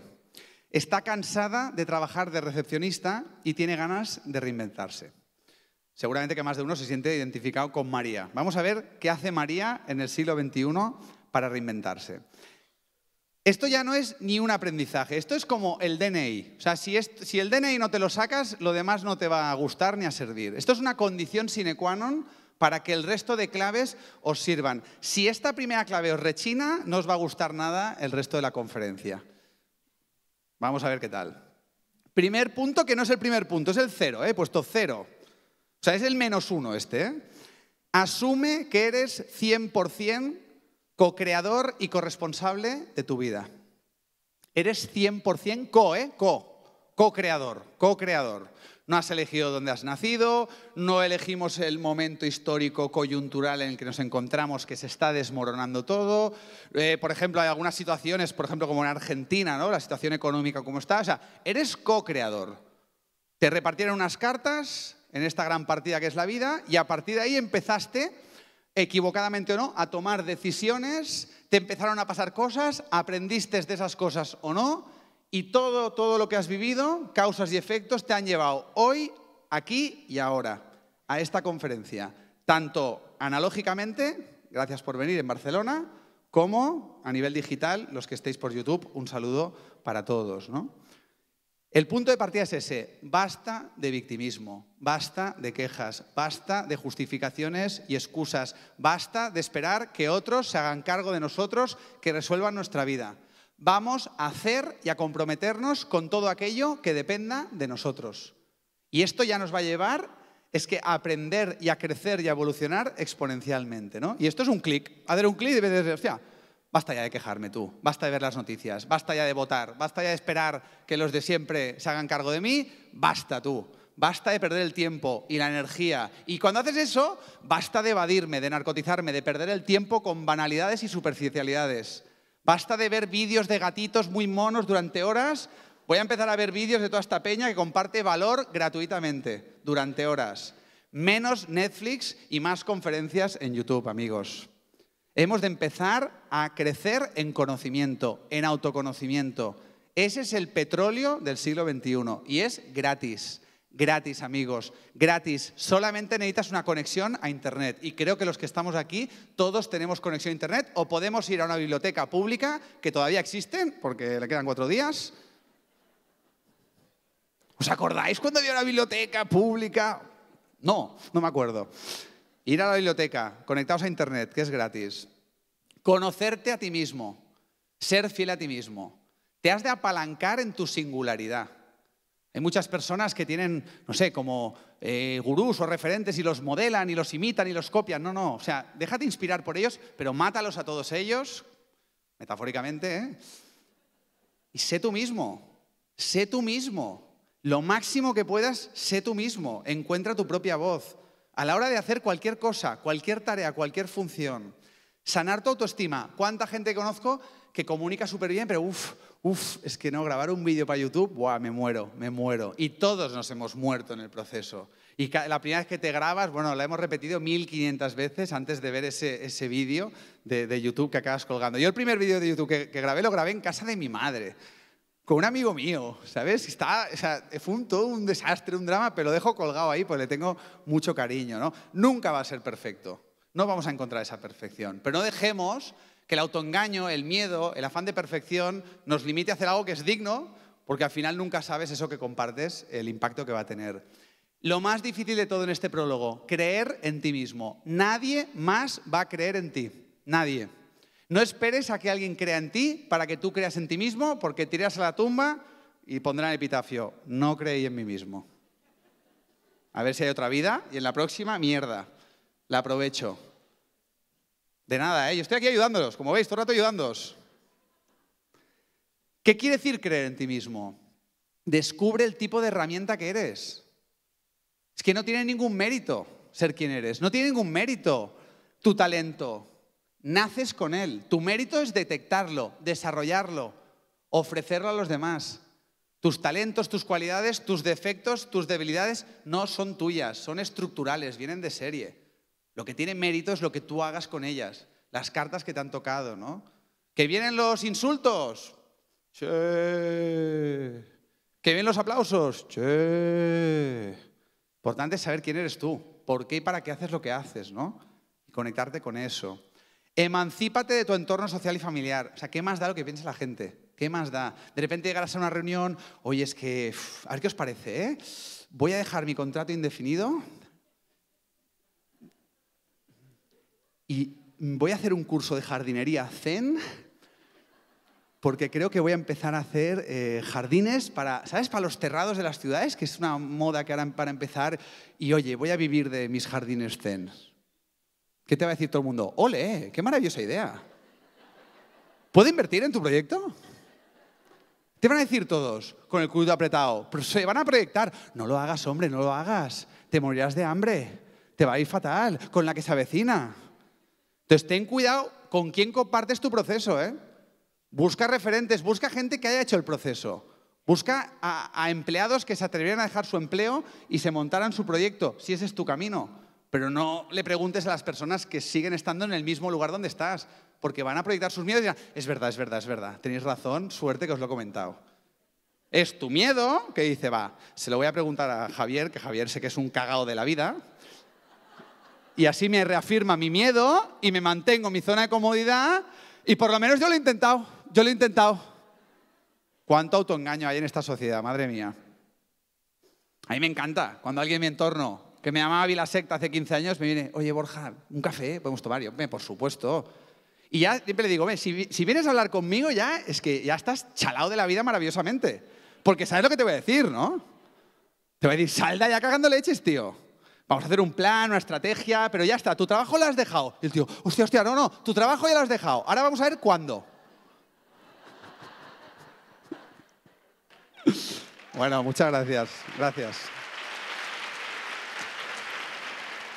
Está cansada de trabajar de recepcionista y tiene ganas de reinventarse. Seguramente que más de uno se siente identificado con María. Vamos a ver qué hace María en el siglo XXI para reinventarse. Esto ya no es ni un aprendizaje, esto es como el DNI. O sea, si, si el DNI no te lo sacas, lo demás no te va a gustar ni a servir. Esto es una condición sine qua non para que el resto de claves os sirvan. Si esta primera clave os rechina, no os va a gustar nada el resto de la conferencia. Vamos a ver qué tal. Primer punto, que no es el primer punto, es el cero, eh, he puesto cero. O sea, es el menos uno este. Eh. Asume que eres 100% co-creador y corresponsable de tu vida. Eres 100% co, eh, Co, co-creador, co-creador. No has elegido dónde has nacido, no elegimos el momento histórico coyuntural en el que nos encontramos que se está desmoronando todo. Eh, por ejemplo, hay algunas situaciones, por ejemplo, como en Argentina, ¿no? la situación económica como está. O sea, eres co-creador. Te repartieron unas cartas en esta gran partida que es la vida y a partir de ahí empezaste, equivocadamente o no, a tomar decisiones, te empezaron a pasar cosas, aprendiste de esas cosas o no y todo, lo que has vivido, causas y efectos, te han llevado hoy, aquí y ahora a esta conferencia. Tanto analógicamente, gracias por venir en Barcelona, como a nivel digital, los que estéis por YouTube, un saludo para todos. ¿no? El punto de partida es ese, basta de victimismo, basta de quejas, basta de justificaciones y excusas, basta de esperar que otros se hagan cargo de nosotros, que resuelvan nuestra vida vamos a hacer y a comprometernos con todo aquello que dependa de nosotros. Y esto ya nos va a llevar es que a aprender y a crecer y a evolucionar exponencialmente, ¿no? Y esto es un clic. Hacer un clic y decir, hostia, basta ya de quejarme tú, basta de ver las noticias, basta ya de votar, basta ya de esperar que los de siempre se hagan cargo de mí, basta tú. Basta de perder el tiempo y la energía. Y cuando haces eso, basta de evadirme, de narcotizarme, de perder el tiempo con banalidades y superficialidades. Basta de ver vídeos de gatitos muy monos durante horas. Voy a empezar a ver vídeos de toda esta peña que comparte valor gratuitamente durante horas. Menos Netflix y más conferencias en YouTube, amigos. Hemos de empezar a crecer en conocimiento, en autoconocimiento. Ese es el petróleo del siglo XXI y es gratis gratis, amigos, gratis. Solamente necesitas una conexión a Internet. Y creo que los que estamos aquí, todos tenemos conexión a Internet o podemos ir a una biblioteca pública que todavía existen, porque le quedan cuatro días. ¿Os acordáis cuando había una biblioteca pública? No, no me acuerdo. Ir a la biblioteca, conectados a Internet, que es gratis. Conocerte a ti mismo, ser fiel a ti mismo. Te has de apalancar en tu singularidad. Hay muchas personas que tienen, no sé, como eh, gurús o referentes y los modelan y los imitan y los copian. No, no, o sea, déjate inspirar por ellos, pero mátalos a todos ellos, metafóricamente, ¿eh? y sé tú mismo, sé tú mismo. Lo máximo que puedas, sé tú mismo, encuentra tu propia voz. A la hora de hacer cualquier cosa, cualquier tarea, cualquier función, sanar tu autoestima. ¿Cuánta gente conozco que comunica súper bien, pero uff, Uf, es que no, grabar un vídeo para YouTube, ¡buah, me muero, me muero! Y todos nos hemos muerto en el proceso. Y la primera vez que te grabas, bueno, la hemos repetido 1500 veces antes de ver ese, ese vídeo de, YouTube que acabas colgando. Yo el primer vídeo de YouTube que, grabé lo grabé en casa de mi madre, con un amigo mío, ¿sabes? Está, o fue un, todo un desastre, un drama, pero lo dejo colgado ahí porque le tengo mucho cariño, ¿no? Nunca va a ser perfecto. No vamos a encontrar esa perfección. Pero no dejemos que el autoengaño, el miedo, el afán de perfección nos limite a hacer algo que es digno, porque al final nunca sabes eso que compartes, el impacto que va a tener. Lo más difícil de todo en este prólogo, creer en ti mismo. Nadie más va a creer en ti. Nadie. No esperes a que alguien crea en ti para que tú creas en ti mismo, porque tiras a la tumba y pondrán el epitafio, no creí en mí mismo. A ver si hay otra vida y en la próxima, mierda. La aprovecho. De nada, ¿eh? yo estoy aquí ayudándolos, como veis, todo el rato ayudándolos. ¿Qué quiere decir creer en ti mismo? Descubre el tipo de herramienta que eres. Es que no tiene ningún mérito ser quien eres, no tiene ningún mérito tu talento. Naces con él. Tu mérito es detectarlo, desarrollarlo, ofrecerlo a los demás. Tus talentos, tus cualidades, tus defectos, tus debilidades no son tuyas, son estructurales, vienen de serie. Lo que tiene mérito es lo que tú hagas con ellas, las cartas que te han tocado, ¿no? Que vienen los insultos. Che. Que vienen los aplausos. Che. Importante es saber quién eres tú, por qué y para qué haces lo que haces, ¿no? Y conectarte con eso. Emancípate de tu entorno social y familiar. O sea, ¿qué más da lo que piensa la gente? ¿Qué más da? De repente llegarás a una reunión, oye, es que, a ver qué os parece, ¿eh? Voy a dejar mi contrato indefinido, Y voy a hacer un curso de jardinería zen porque creo que voy a empezar a hacer eh, jardines para, ¿sabes? Para los terrados de las ciudades, que es una moda que harán para empezar. Y oye, voy a vivir de mis jardines zen. ¿Qué te va a decir todo el mundo? ¡Ole! Eh! ¡Qué maravillosa idea! ¿Puedo invertir en tu proyecto? Te van a decir todos, con el culo apretado, pero se van a proyectar. No lo hagas, hombre, no lo hagas. Te morirás de hambre. Te va a ir fatal con la que se avecina. Entonces, ten cuidado con quién compartes tu proceso. ¿eh? Busca referentes, busca gente que haya hecho el proceso. Busca a, a, empleados que se atrevieran a dejar su empleo y se montaran su proyecto, si ese es tu camino. Pero no le preguntes a las personas que siguen estando en el mismo lugar donde estás, porque van a proyectar sus miedos y dirán, es verdad, es verdad, es verdad, tenéis razón, suerte que os lo he comentado. Es tu miedo que dice, va, se lo voy a preguntar a Javier, que Javier sé que es un cagao de la vida, y así me reafirma mi miedo y me mantengo en mi zona de comodidad y por lo menos yo lo he intentado, yo lo he intentado. ¿Cuánto autoengaño hay en esta sociedad, madre mía? A mí me encanta cuando alguien en mi entorno, que me llamaba Vila secta hace 15 años, me viene, oye Borja, un café, podemos tomar. Yo, por supuesto. Y ya siempre le digo, si, vienes a hablar conmigo ya es que ya estás chalado de la vida maravillosamente. Porque sabes lo que te voy a decir, ¿no? Te voy a decir, salda ya cagando leches, tío. Vamos a hacer un plan, una estrategia, pero ya está, tu trabajo lo has dejado. Y el tío, hostia, hostia, no, no, tu trabajo ya lo has dejado. Ahora vamos a ver cuándo. bueno, muchas gracias, gracias.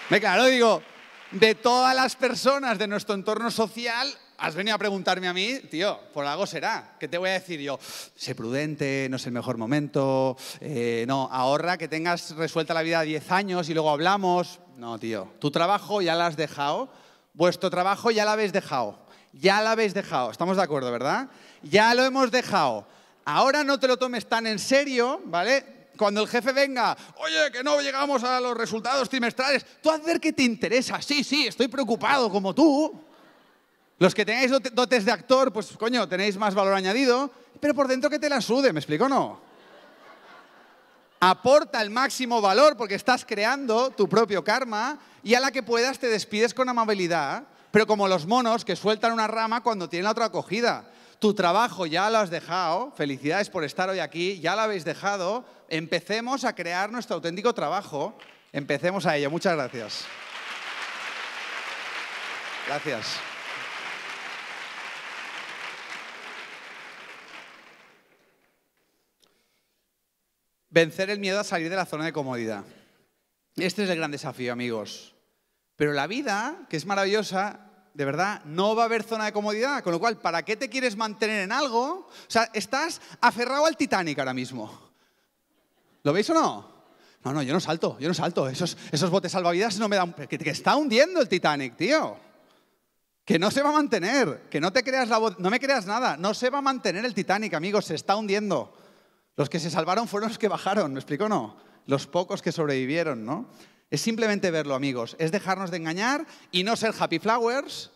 Me claro, digo, de todas las personas de nuestro entorno social, has venido a preguntarme a mí, tío, por algo será. ¿Qué te voy a decir yo? Sé prudente, no es el mejor momento, eh, no, ahorra que tengas resuelta la vida 10 años y luego hablamos. No, tío, tu trabajo ya lo has dejado, vuestro trabajo ya la habéis dejado, ya la habéis dejado, estamos de acuerdo, ¿verdad? Ya lo hemos dejado. Ahora no te lo tomes tan en serio, ¿vale? cuando el jefe venga, oye, que no llegamos a los resultados trimestrales, tú haz ver que te interesa, sí, sí, estoy preocupado como tú, los que tengáis dotes de actor, pues coño, tenéis más valor añadido, pero por dentro que te la sude, ¿me explico no? Aporta el máximo valor porque estás creando tu propio karma y a la que puedas te despides con amabilidad, pero como los monos que sueltan una rama cuando tienen la otra acogida. Tu trabajo ya lo has dejado, felicidades por estar hoy aquí, ya lo habéis dejado, empecemos a crear nuestro auténtico trabajo, empecemos a ello. Muchas gracias. Gracias. vencer el miedo a salir de la zona de comodidad. Este es el gran desafío, amigos. Pero la vida, que es maravillosa, de verdad, no va a haber zona de comodidad. Con lo cual, ¿para qué te quieres mantener en algo? O sea, estás aferrado al Titanic ahora mismo. ¿Lo veis o no? No, no, yo no salto, yo no salto. Esos, botes salvavidas no me dan... Que, que está hundiendo el Titanic, tío. Que no se va a mantener, que no te creas la... No me creas nada, no se va a mantener el Titanic, amigos, se está hundiendo. Los que se salvaron fueron los que bajaron, ¿me explico no? Los pocos que sobrevivieron, ¿no? Es simplemente verlo, amigos. Es dejarnos de engañar y no ser happy flowers.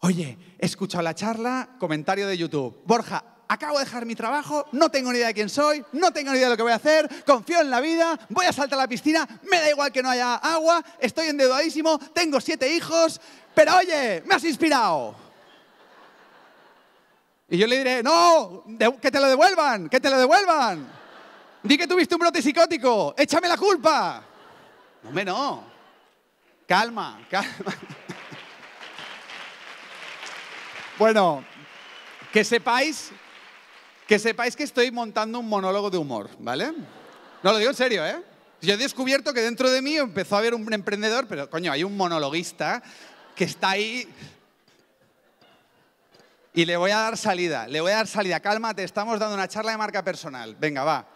Oye, he escuchado la charla, comentario de YouTube. Borja, acabo de dejar mi trabajo, no tengo ni idea de quién soy, no tengo ni idea de lo que voy a hacer, confío en la vida, voy a saltar a la piscina, me da igual que no haya agua, estoy endeudadísimo, tengo siete hijos, pero oye, me has inspirado. Y yo le diré, no, que te lo devuelvan, que te lo devuelvan. Di que tuviste un brote psicótico, échame la culpa. No, hombre, no. Calma, calma. Bueno, que sepáis, que sepáis que estoy montando un monólogo de humor, ¿vale? No lo digo en serio, ¿eh? Yo he descubierto que dentro de mí empezó a haber un emprendedor, pero coño, hay un monologuista que está ahí y le voy a dar salida, le voy a dar salida. Cálmate, estamos dando una charla de marca personal. Venga, va.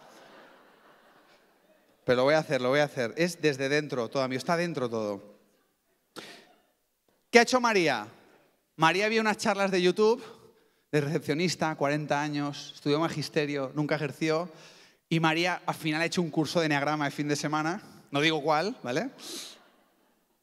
Pero lo voy a hacer, lo voy a hacer. Es desde dentro, todo mío, está dentro todo. ¿Qué ha hecho María? María vio unas charlas de YouTube de recepcionista, 40 años, estudió magisterio, nunca ejerció. Y María al final ha hecho un curso de neagrama de fin de semana, no digo cuál, ¿vale?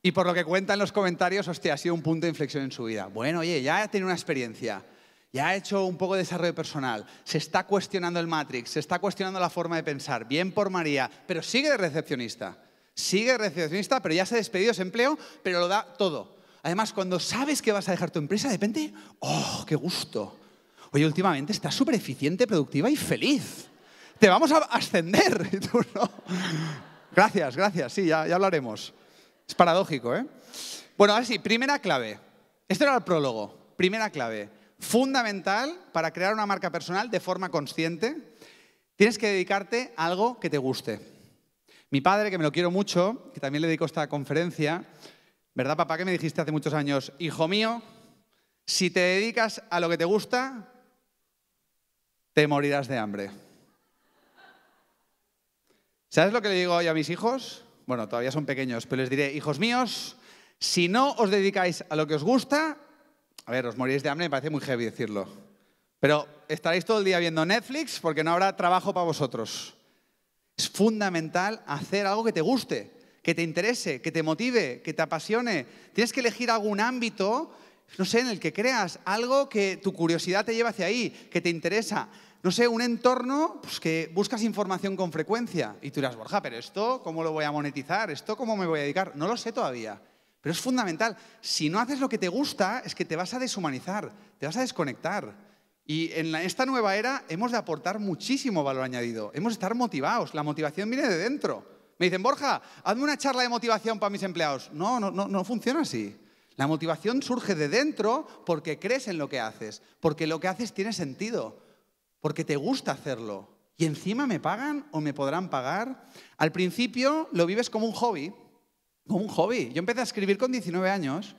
Y por lo que cuenta en los comentarios, hostia, ha sido un punto de inflexión en su vida. Bueno, oye, ya ha tenido una experiencia, ya ha hecho un poco de desarrollo personal, se está cuestionando el Matrix, se está cuestionando la forma de pensar, bien por María, pero sigue de recepcionista. Sigue de recepcionista, pero ya se ha despedido de ese empleo, pero lo da todo. Además, cuando sabes que vas a dejar tu empresa, de repente, ¡oh, qué gusto! Oye, últimamente estás súper eficiente, productiva y feliz. Te vamos a ascender. Gracias, gracias. Sí, ya, ya hablaremos. Es paradójico, ¿eh? Bueno, ahora sí, primera clave. Este era el prólogo. Primera clave. Fundamental para crear una marca personal de forma consciente, tienes que dedicarte a algo que te guste. Mi padre, que me lo quiero mucho, que también le dedico esta conferencia, ¿verdad, papá, que me dijiste hace muchos años, hijo mío, si te dedicas a lo que te gusta, te morirás de hambre. ¿Sabes lo que le digo hoy a mis hijos? Bueno, todavía son pequeños, pero les diré, hijos míos, si no os dedicáis a lo que os gusta, a ver, os moriréis de hambre, me parece muy heavy decirlo. Pero estaréis todo el día viendo Netflix porque no habrá trabajo para vosotros. Es fundamental hacer algo que te guste, que te interese, que te motive, que te apasione. Tienes que elegir algún ámbito, no sé, en el que creas, algo que tu curiosidad te lleve hacia ahí, que te interesa no sé, un entorno pues, que buscas información con frecuencia y tú dirás, Borja, pero esto, ¿cómo lo voy a monetizar? ¿Esto cómo me voy a dedicar? No lo sé todavía, pero es fundamental. Si no haces lo que te gusta, es que te vas a deshumanizar, te vas a desconectar. Y en esta nueva era hemos de aportar muchísimo valor añadido, hemos de estar motivados, la motivación viene de dentro. Me dicen, Borja, hazme una charla de motivación para mis empleados. No, no, no, no funciona así. La motivación surge de dentro porque crees en lo que haces, porque lo que haces tiene sentido porque te gusta hacerlo. Y encima me pagan o me podrán pagar. Al principio lo vives como un hobby, como un hobby. Yo empecé a escribir con 19 años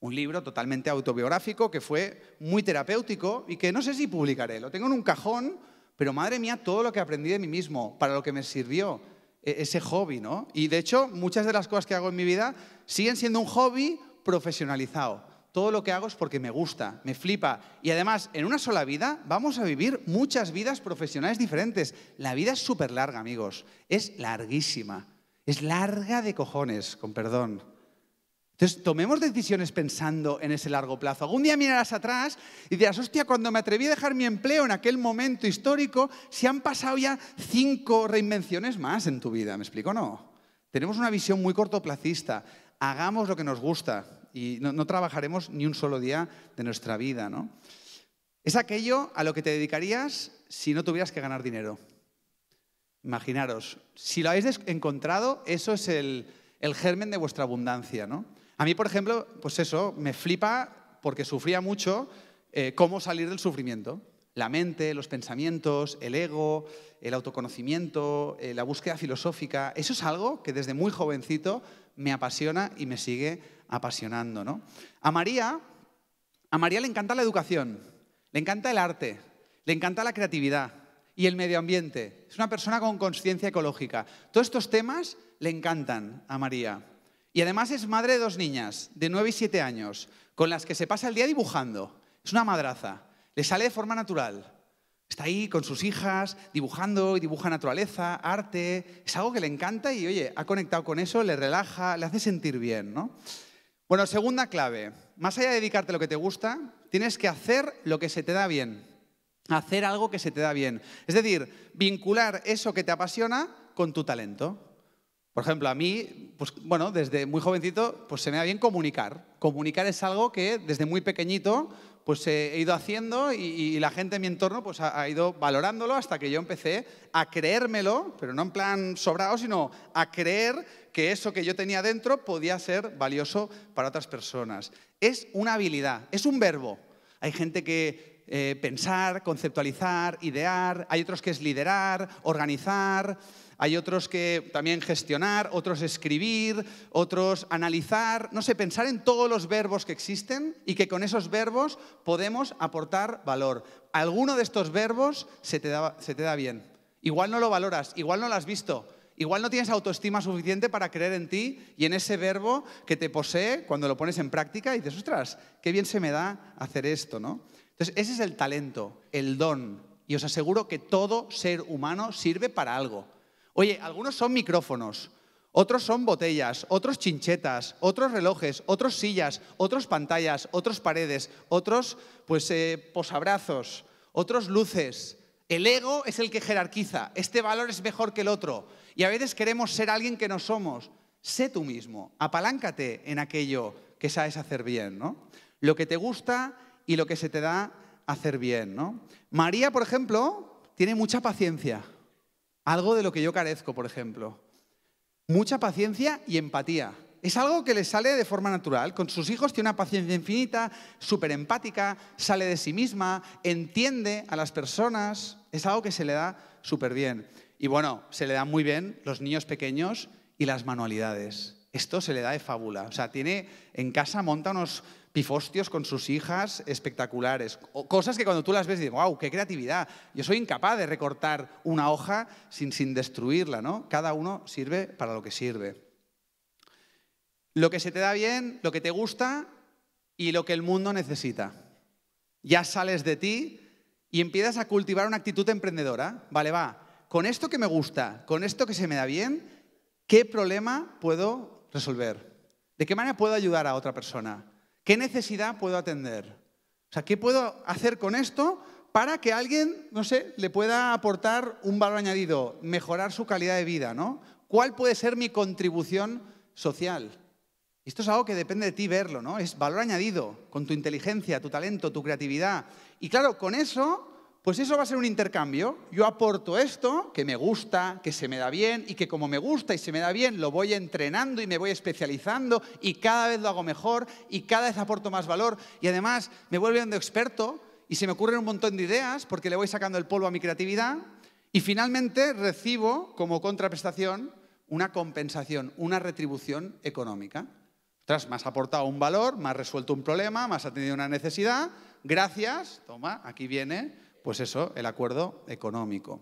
un libro totalmente autobiográfico que fue muy terapéutico y que no sé si publicaré. Lo tengo en un cajón, pero madre mía, todo lo que aprendí de mí mismo, para lo que me sirvió e-, ese hobby, ¿no? Y de hecho, muchas de las cosas que hago en mi vida siguen siendo un hobby profesionalizado. Todo lo que hago es porque me gusta, me flipa. Y además, en una sola vida vamos a vivir muchas vidas profesionales diferentes. La vida es súper larga, amigos. Es larguísima. Es larga de cojones, con perdón. Entonces, tomemos decisiones pensando en ese largo plazo. Algún día mirarás atrás y dirás, hostia, cuando me atreví a dejar mi empleo en aquel momento histórico, se han pasado ya cinco reinvenciones más en tu vida. ¿Me explico? No. Tenemos una visión muy cortoplacista. Hagamos lo que nos gusta y no, trabajaremos ni un solo día de nuestra vida, ¿no? Es aquello a lo que te dedicarías si no tuvieras que ganar dinero. Imaginaros, si lo habéis encontrado, eso es el, el germen de vuestra abundancia, ¿no? A mí, por ejemplo, pues eso, me flipa porque sufría mucho eh, cómo salir del sufrimiento. La mente, los pensamientos, el ego, el autoconocimiento, eh, la búsqueda filosófica, eso es algo que desde muy jovencito me apasiona y me sigue apasionando, ¿no? A María, a María le encanta la educación, le encanta el arte, le encanta la creatividad y el medio ambiente. Es una persona con conciencia ecológica. Todos estos temas le encantan a María. Y además es madre de dos niñas, de 9 y 7 años, con las que se pasa el día dibujando. Es una madraza. Le sale de forma natural. Está ahí con sus hijas, dibujando y dibuja naturaleza, arte. Es algo que le encanta y, oye, ha conectado con eso, le relaja, le hace sentir bien, ¿no? Bueno, segunda clave. Más allá de dedicarte a lo que te gusta, tienes que hacer lo que se te da bien. Hacer algo que se te da bien. Es decir, vincular eso que te apasiona con tu talento. Por ejemplo, a mí, pues, bueno, desde muy jovencito, pues se me da bien comunicar. Comunicar es algo que desde muy pequeñito, pues he ido haciendo y, la gente en mi entorno, pues ha, ido valorándolo hasta que yo empecé a creérmelo, pero no en plan sobrado, sino a creer que eso que yo tenía dentro podía ser valioso para otras personas. Es una habilidad, es un verbo. Hay gente que eh, pensar, conceptualizar, idear, hay otros que es liderar, organizar, hay otros que también gestionar, otros escribir, otros analizar, no sé, pensar en todos los verbos que existen y que con esos verbos podemos aportar valor. Alguno de estos verbos se te da bien. Igual no lo valoras, igual no lo has visto, Igual no tienes autoestima suficiente para creer en ti y en ese verbo que te posee cuando lo pones en práctica y dices, ostras, qué bien se me da hacer esto, ¿no? Entonces, ese es el talento, el don. Y os aseguro que todo ser humano sirve para algo. Oye, algunos son micrófonos, otros son botellas, otros chinchetas, otros relojes, otros sillas, otros pantallas, otros paredes, otros pues eh, posabrazos, otros luces. El ego es el que jerarquiza. Este valor es mejor que el otro. Y a veces queremos ser alguien que no somos. Sé tú mismo. Apaláncate en aquello que sabes hacer bien, ¿no? Lo que te gusta y lo que se te da hacer bien, ¿no? María, por ejemplo, tiene mucha paciencia. Algo de lo que yo carezco, por ejemplo. Mucha paciencia y empatía. Es algo que le sale de forma natural. Con sus hijos tiene una paciencia infinita, súper empática, sale de sí misma, entiende a las personas. Es algo que se le da súper bien. Y bueno, se le da muy bien los niños pequeños y las manualidades. Esto se le da de fábula. O sea, tiene en casa, monta unos pifostios con sus hijas espectaculares. cosas que cuando tú las ves dices, wow, qué creatividad. Yo soy incapaz de recortar una hoja sin, sin destruirla, ¿no? Cada uno sirve para lo que sirve lo que se te da bien, lo que te gusta y lo que el mundo necesita. Ya sales de ti y empiezas a cultivar una actitud emprendedora. Vale, va, con esto que me gusta, con esto que se me da bien, ¿qué problema puedo resolver? ¿De qué manera puedo ayudar a otra persona? ¿Qué necesidad puedo atender? O sea, ¿qué puedo hacer con esto para que alguien, no sé, le pueda aportar un valor añadido, mejorar su calidad de vida, ¿no? ¿Cuál puede ser mi contribución social? Esto es algo que depende de ti verlo, ¿no? Es valor añadido con tu inteligencia, tu talento, tu creatividad. Y claro, con eso, pues eso va a ser un intercambio. Yo aporto esto que me gusta, que se me da bien y que como me gusta y se me da bien, lo voy entrenando y me voy especializando y cada vez lo hago mejor y cada vez aporto más valor y además me vuelvo un experto y se me ocurren un montón de ideas porque le voy sacando el polvo a mi creatividad y finalmente recibo como contraprestación una compensación, una retribución económica más me has aportado un valor, más resuelto un problema, más has atendido una necesidad, gracias, toma, aquí viene, pues eso, el acuerdo económico.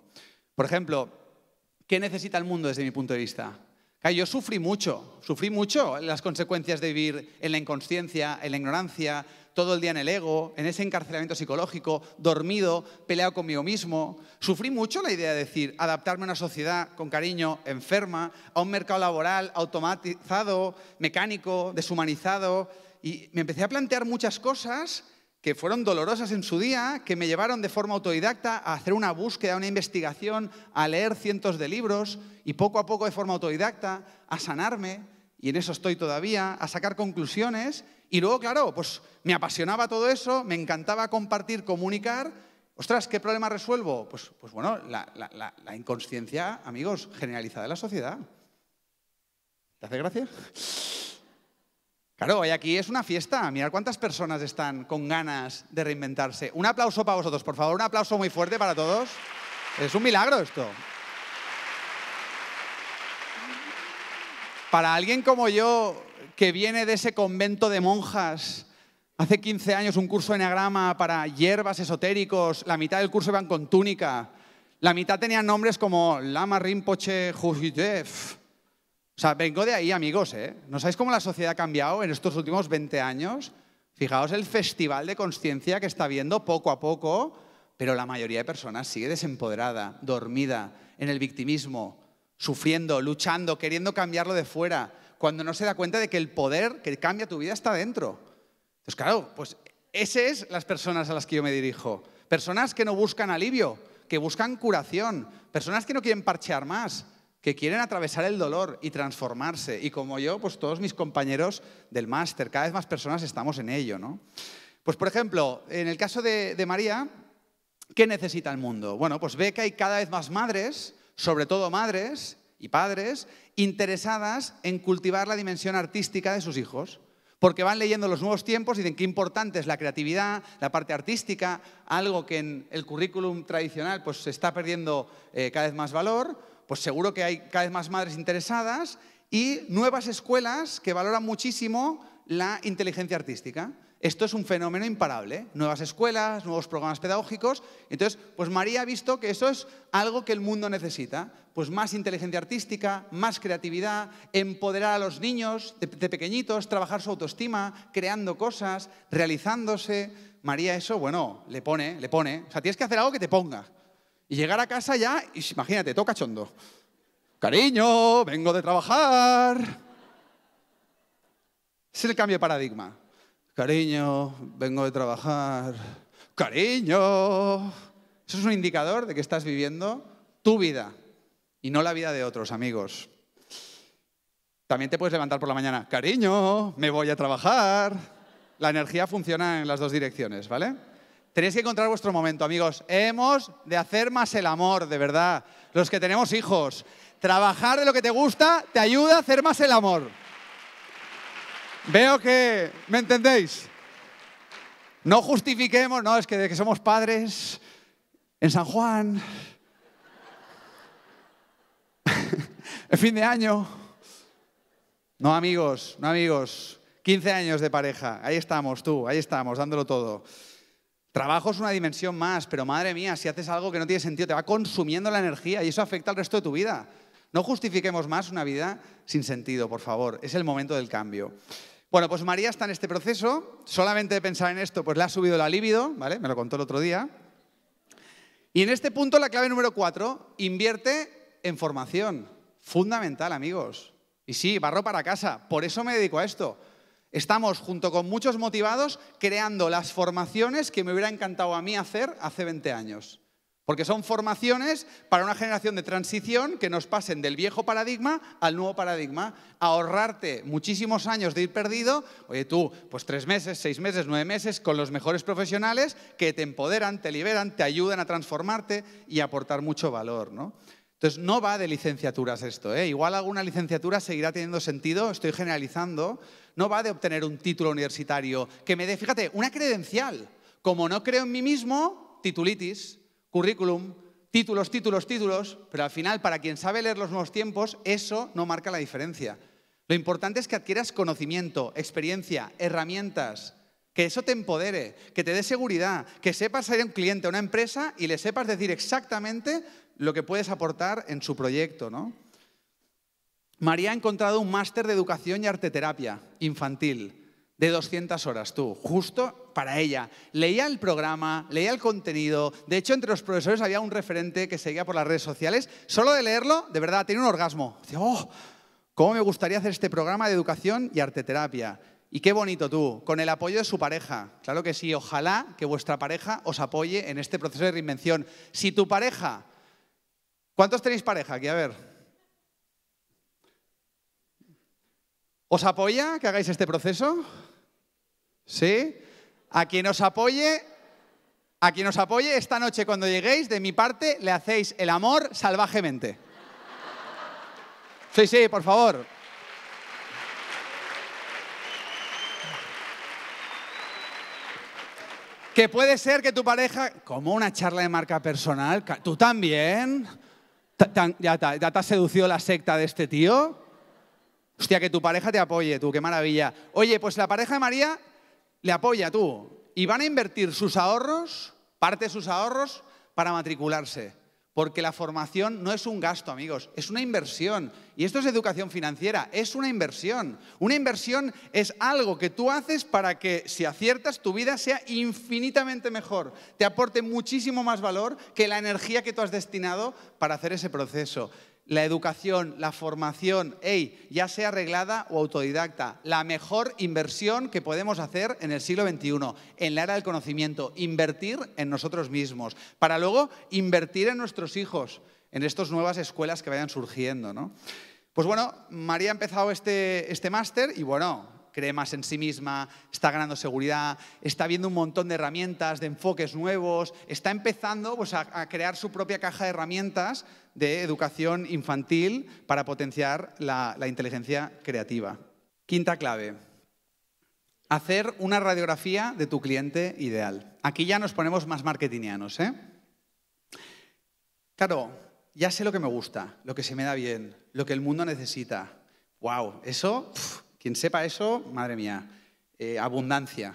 Por ejemplo, ¿qué necesita el mundo desde mi punto de vista? Yo sufrí mucho, sufrí mucho las consecuencias de vivir en la inconsciencia, en la ignorancia, todo el día en el ego, en ese encarcelamiento psicológico, dormido, peleado conmigo mismo. Sufrí mucho la idea de decir, adaptarme a una sociedad con cariño enferma, a un mercado laboral automatizado, mecánico, deshumanizado. Y me empecé a plantear muchas cosas que fueron dolorosas en su día, que me llevaron de forma autodidacta a hacer una búsqueda, una investigación, a leer cientos de libros y poco a poco de forma autodidacta a sanarme, y en eso estoy todavía, a sacar conclusiones y luego, claro, pues me apasionaba todo eso, me encantaba compartir, comunicar. Ostras, ¿qué problema resuelvo? Pues, pues bueno, la, inconsciencia, amigos, generalizada en la sociedad. ¿Te hace gracia? Claro, hoy aquí es una fiesta. Mirad cuántas personas están con ganas de reinventarse. Un aplauso para vosotros, por favor. Un aplauso muy fuerte para todos. Es un milagro esto. Para alguien como yo, que viene de ese convento de monjas. Hace 15 años un curso de enagrama para hierbas esotéricos, la mitad del curso iban con túnica, la mitad tenían nombres como Lama Rinpoche Jujitev. O sea, vengo de ahí, amigos, ¿eh? ¿No sabéis cómo la sociedad ha cambiado en estos últimos 20 años? Fijaos el festival de conciencia que está viendo poco a poco, pero la mayoría de personas sigue desempoderada, dormida, en el victimismo, sufriendo, luchando, queriendo cambiarlo de fuera cuando no se da cuenta de que el poder que cambia tu vida está dentro. Entonces, claro, pues ese es las personas a las que yo me dirijo. Personas que no buscan alivio, que buscan curación, personas que no quieren parchear más, que quieren atravesar el dolor y transformarse. Y como yo, pues todos mis compañeros del máster, cada vez más personas estamos en ello, ¿no? Pues por ejemplo, en el caso de, de María, ¿qué necesita el mundo? Bueno, pues ve que hay cada vez más madres, sobre todo madres, y padres interesadas en cultivar la dimensión artística de sus hijos, porque van leyendo los nuevos tiempos y dicen qué importante es la creatividad, la parte artística, algo que en el currículum tradicional pues, se está perdiendo eh, cada vez más valor, pues seguro que hay cada vez más madres interesadas y nuevas escuelas que valoran muchísimo la inteligencia artística. Esto es un fenómeno imparable. ¿eh? Nuevas escuelas, nuevos programas pedagógicos. Entonces, pues María ha visto que eso es algo que el mundo necesita. Pues más inteligencia artística, más creatividad, empoderar a los niños de, pequeñitos, trabajar su autoestima, creando cosas, realizándose. María eso, bueno, le pone, le pone. O sea, tienes que hacer algo que te ponga. Y llegar a casa ya, imagínate, toca chondo. Cariño, vengo de trabajar. Es el cambio de paradigma. Cariño, vengo de trabajar. Cariño. Eso es un indicador de que estás viviendo tu vida y no la vida de otros, amigos. También te puedes levantar por la mañana. Cariño, me voy a trabajar. La energía funciona en las dos direcciones, ¿vale? Tenéis que encontrar vuestro momento, amigos. Hemos de hacer más el amor, de verdad. Los que tenemos hijos, trabajar de lo que te gusta te ayuda a hacer más el amor. Veo que me entendéis. No justifiquemos, no, es que de que somos padres en San Juan, el fin de año. No, amigos, no, amigos. 15 años de pareja, ahí estamos tú, ahí estamos, dándolo todo. Trabajo es una dimensión más, pero madre mía, si haces algo que no tiene sentido, te va consumiendo la energía y eso afecta al resto de tu vida. No justifiquemos más una vida sin sentido, por favor. Es el momento del cambio. Bueno, pues María está en este proceso. Solamente de pensar en esto, pues le ha subido la libido, ¿vale? Me lo contó el otro día. Y en este punto, la clave número cuatro, invierte en formación. Fundamental, amigos. Y sí, barro para casa. Por eso me dedico a esto. Estamos, junto con muchos motivados, creando las formaciones que me hubiera encantado a mí hacer hace 20 años. Porque son formaciones para una generación de transición que nos pasen del viejo paradigma al nuevo paradigma. Ahorrarte muchísimos años de ir perdido, oye tú, pues tres meses, seis meses, nueve meses con los mejores profesionales que te empoderan, te liberan, te ayudan a transformarte y aportar mucho valor. ¿no? Entonces, no va de licenciaturas esto. ¿eh? Igual alguna licenciatura seguirá teniendo sentido, estoy generalizando. No va de obtener un título universitario que me dé, fíjate, una credencial. Como no creo en mí mismo, titulitis currículum, títulos, títulos, títulos, pero al final, para quien sabe leer los nuevos tiempos, eso no marca la diferencia. Lo importante es que adquieras conocimiento, experiencia, herramientas, que eso te empodere, que te dé seguridad, que sepas ser un cliente, a una empresa y le sepas decir exactamente lo que puedes aportar en su proyecto, María ha encontrado un máster de educación y arteterapia infantil de 200 horas, tú, justo para ella. Leía el programa, leía el contenido. De hecho, entre los profesores había un referente que seguía por las redes sociales. Solo de leerlo, de verdad, tenía un orgasmo. oh, cómo me gustaría hacer este programa de educación y arteterapia. Y qué bonito tú, con el apoyo de su pareja. Claro que sí, ojalá que vuestra pareja os apoye en este proceso de reinvención. Si tu pareja... ¿Cuántos tenéis pareja aquí? A ver. ¿Os apoya que hagáis este proceso? ¿Sí? A quien os apoye, a quien nos apoye esta noche cuando lleguéis, de mi parte, le hacéis el amor salvajemente. Sí, sí, por favor. Que puede ser que tu pareja, como una charla de marca personal, tú también, ya te, ya has seducido la secta de este tío. Hostia, que tu pareja te apoye, tú, qué maravilla. Oye, pues la pareja de María le apoya tú. Y van a invertir sus ahorros, parte de sus ahorros, para matricularse. Porque la formación no es un gasto, amigos, es una inversión. Y esto es educación financiera, es una inversión. Una inversión es algo que tú haces para que si aciertas tu vida sea infinitamente mejor, te aporte muchísimo más valor que la energía que tú has destinado para hacer ese proceso la educación, la formación, ya sea arreglada o autodidacta, la mejor inversión que podemos hacer en el siglo XXI, en la era del conocimiento, invertir en nosotros mismos, para luego invertir en nuestros hijos, en estas nuevas escuelas que vayan surgiendo. ¿no? Pues bueno, María ha empezado este, este máster y bueno, cree más en sí misma, está ganando seguridad, está viendo un montón de herramientas, de enfoques nuevos, está empezando pues, a, crear su propia caja de herramientas de educación infantil para potenciar la, inteligencia creativa. Quinta clave, hacer una radiografía de tu cliente ideal. Aquí ya nos ponemos más marketingianos. ¿eh? Claro, ya sé lo que me gusta, lo que se me da bien, lo que el mundo necesita. ¡Wow! Eso, quien sepa eso, madre mía, eh, abundancia.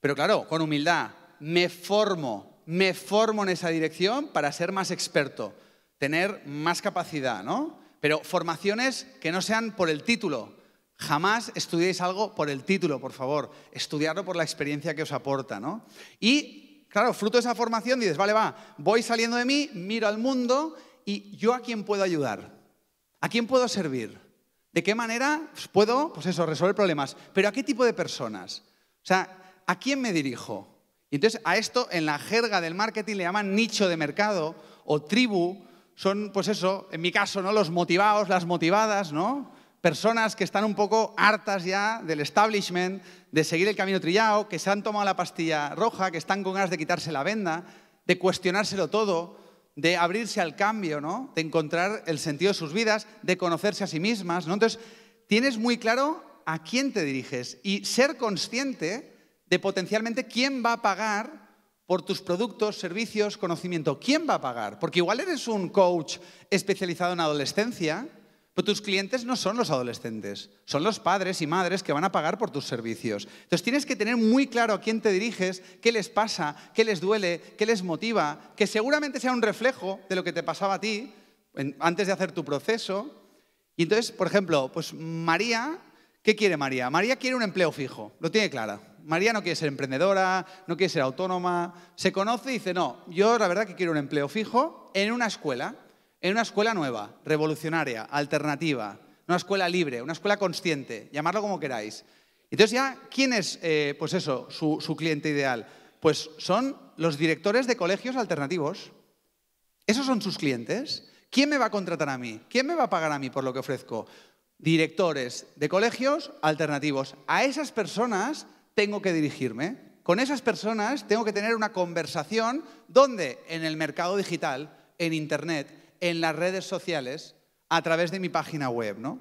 Pero claro, con humildad, me formo, me formo en esa dirección para ser más experto tener más capacidad, ¿no? Pero formaciones que no sean por el título. Jamás estudiéis algo por el título, por favor. Estudiarlo por la experiencia que os aporta, ¿no? Y, claro, fruto de esa formación dices, vale, va, voy saliendo de mí, miro al mundo y yo a quién puedo ayudar, a quién puedo servir, de qué manera pues, puedo, pues eso, resolver problemas, pero a qué tipo de personas, o sea, a quién me dirijo. Y entonces a esto en la jerga del marketing le llaman nicho de mercado o tribu son, pues eso, en mi caso, ¿no? Los motivados, las motivadas, ¿no? Personas que están un poco hartas ya del establishment, de seguir el camino trillado, que se han tomado la pastilla roja, que están con ganas de quitarse la venda, de cuestionárselo todo, de abrirse al cambio, ¿no? De encontrar el sentido de sus vidas, de conocerse a sí mismas, ¿no? Entonces, tienes muy claro a quién te diriges y ser consciente de potencialmente quién va a pagar por tus productos, servicios, conocimiento. ¿Quién va a pagar? Porque igual eres un coach especializado en adolescencia, pero tus clientes no son los adolescentes, son los padres y madres que van a pagar por tus servicios. Entonces tienes que tener muy claro a quién te diriges, qué les pasa, qué les duele, qué les motiva, que seguramente sea un reflejo de lo que te pasaba a ti antes de hacer tu proceso. Y entonces, por ejemplo, pues María, ¿qué quiere María? María quiere un empleo fijo, lo tiene clara. María no quiere ser emprendedora, no quiere ser autónoma, se conoce y dice, no, yo la verdad que quiero un empleo fijo en una escuela, en una escuela nueva, revolucionaria, alternativa, una escuela libre, una escuela consciente, llamarlo como queráis. Entonces ya, ¿quién es, eh, pues eso, su, su cliente ideal? Pues son los directores de colegios alternativos. Esos son sus clientes. ¿Quién me va a contratar a mí? ¿Quién me va a pagar a mí por lo que ofrezco? Directores de colegios alternativos. A esas personas tengo que dirigirme? Con esas personas tengo que tener una conversación donde en el mercado digital, en Internet, en las redes sociales, a través de mi página web. ¿no?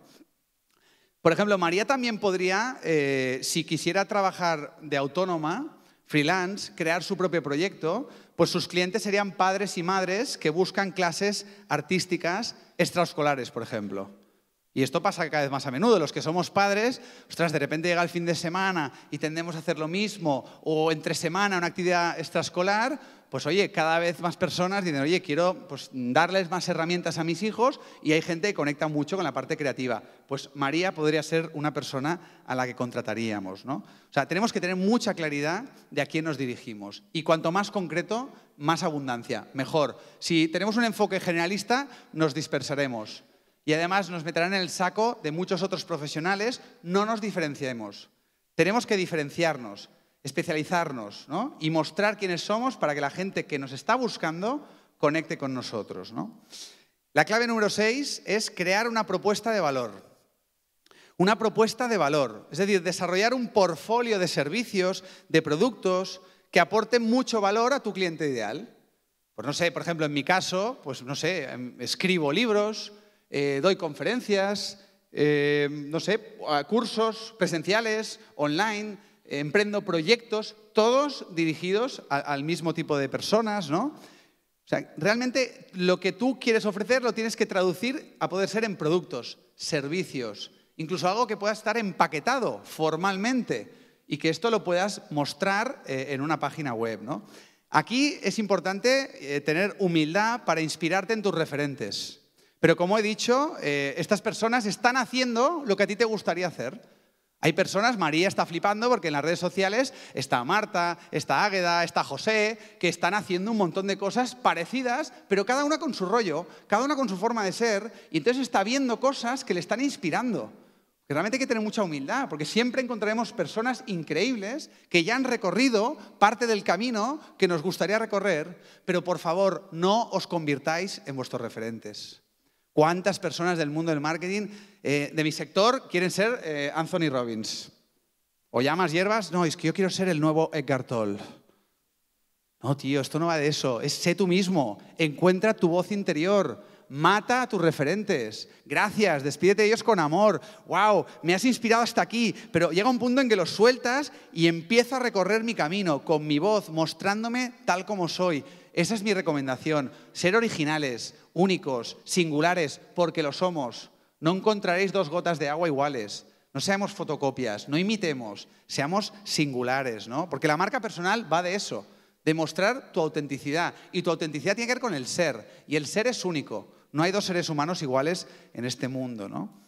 Por ejemplo, María también podría, eh, si quisiera trabajar de autónoma, freelance, crear su propio proyecto, pues sus clientes serían padres y madres que buscan clases artísticas extraescolares, por ejemplo. Y esto pasa cada vez más a menudo. Los que somos padres, ostras, de repente llega el fin de semana y tendemos a hacer lo mismo, o entre semana una actividad extraescolar, pues oye, cada vez más personas dicen, oye, quiero pues, darles más herramientas a mis hijos y hay gente que conecta mucho con la parte creativa. Pues María podría ser una persona a la que contrataríamos, ¿no? O sea, tenemos que tener mucha claridad de a quién nos dirigimos. Y cuanto más concreto, más abundancia, mejor. Si tenemos un enfoque generalista, nos dispersaremos y además nos meterán en el saco de muchos otros profesionales, no nos diferenciemos. Tenemos que diferenciarnos, especializarnos ¿no? y mostrar quiénes somos para que la gente que nos está buscando conecte con nosotros. ¿no? La clave número seis es crear una propuesta de valor. Una propuesta de valor, es decir, desarrollar un portfolio de servicios, de productos que aporten mucho valor a tu cliente ideal. Pues no sé, por ejemplo, en mi caso, pues no sé, em, escribo libros, eh, doy conferencias, eh, no sé, cursos presenciales, online, emprendo proyectos, todos dirigidos al mismo tipo de personas, ¿no? O sea, realmente lo que tú quieres ofrecer lo tienes que traducir a poder ser en productos, servicios, incluso algo que pueda estar empaquetado formalmente y que esto lo puedas mostrar eh, en una página web, ¿no? Aquí es importante tener humildad para inspirarte en tus referentes. Pero como he dicho, eh, estas personas están haciendo lo que a ti te gustaría hacer. Hay personas, María está flipando porque en las redes sociales está Marta, está Águeda, está José, que están haciendo un montón de cosas parecidas, pero cada una con su rollo, cada una con su forma de ser, y entonces está viendo cosas que le están inspirando. Realmente hay que tener mucha humildad, porque siempre encontraremos personas increíbles que ya han recorrido parte del camino que nos gustaría recorrer, pero por favor no os convirtáis en vuestros referentes. ¿Cuántas personas del mundo del marketing eh, de mi sector quieren ser eh, Anthony Robbins? ¿O llamas hierbas? No, es que yo quiero ser el nuevo Edgar Toll. No, tío, esto no va de eso. sé tú mismo. Encuentra tu voz interior. Mata a tus referentes. Gracias, despídete de ellos con amor. Wow, me has inspirado hasta aquí. Pero llega un punto en que los sueltas y empiezo a recorrer mi camino con mi voz, mostrándome tal como soy. Esa es mi recomendación. Ser originales, únicos, singulares, porque lo somos. No encontraréis dos gotas de agua iguales. No seamos fotocopias, no imitemos, seamos singulares, ¿no? Porque la marca personal va de eso, demostrar tu autenticidad. Y tu autenticidad tiene que ver con el ser. Y el ser es único. No hay dos seres humanos iguales en este mundo, ¿no?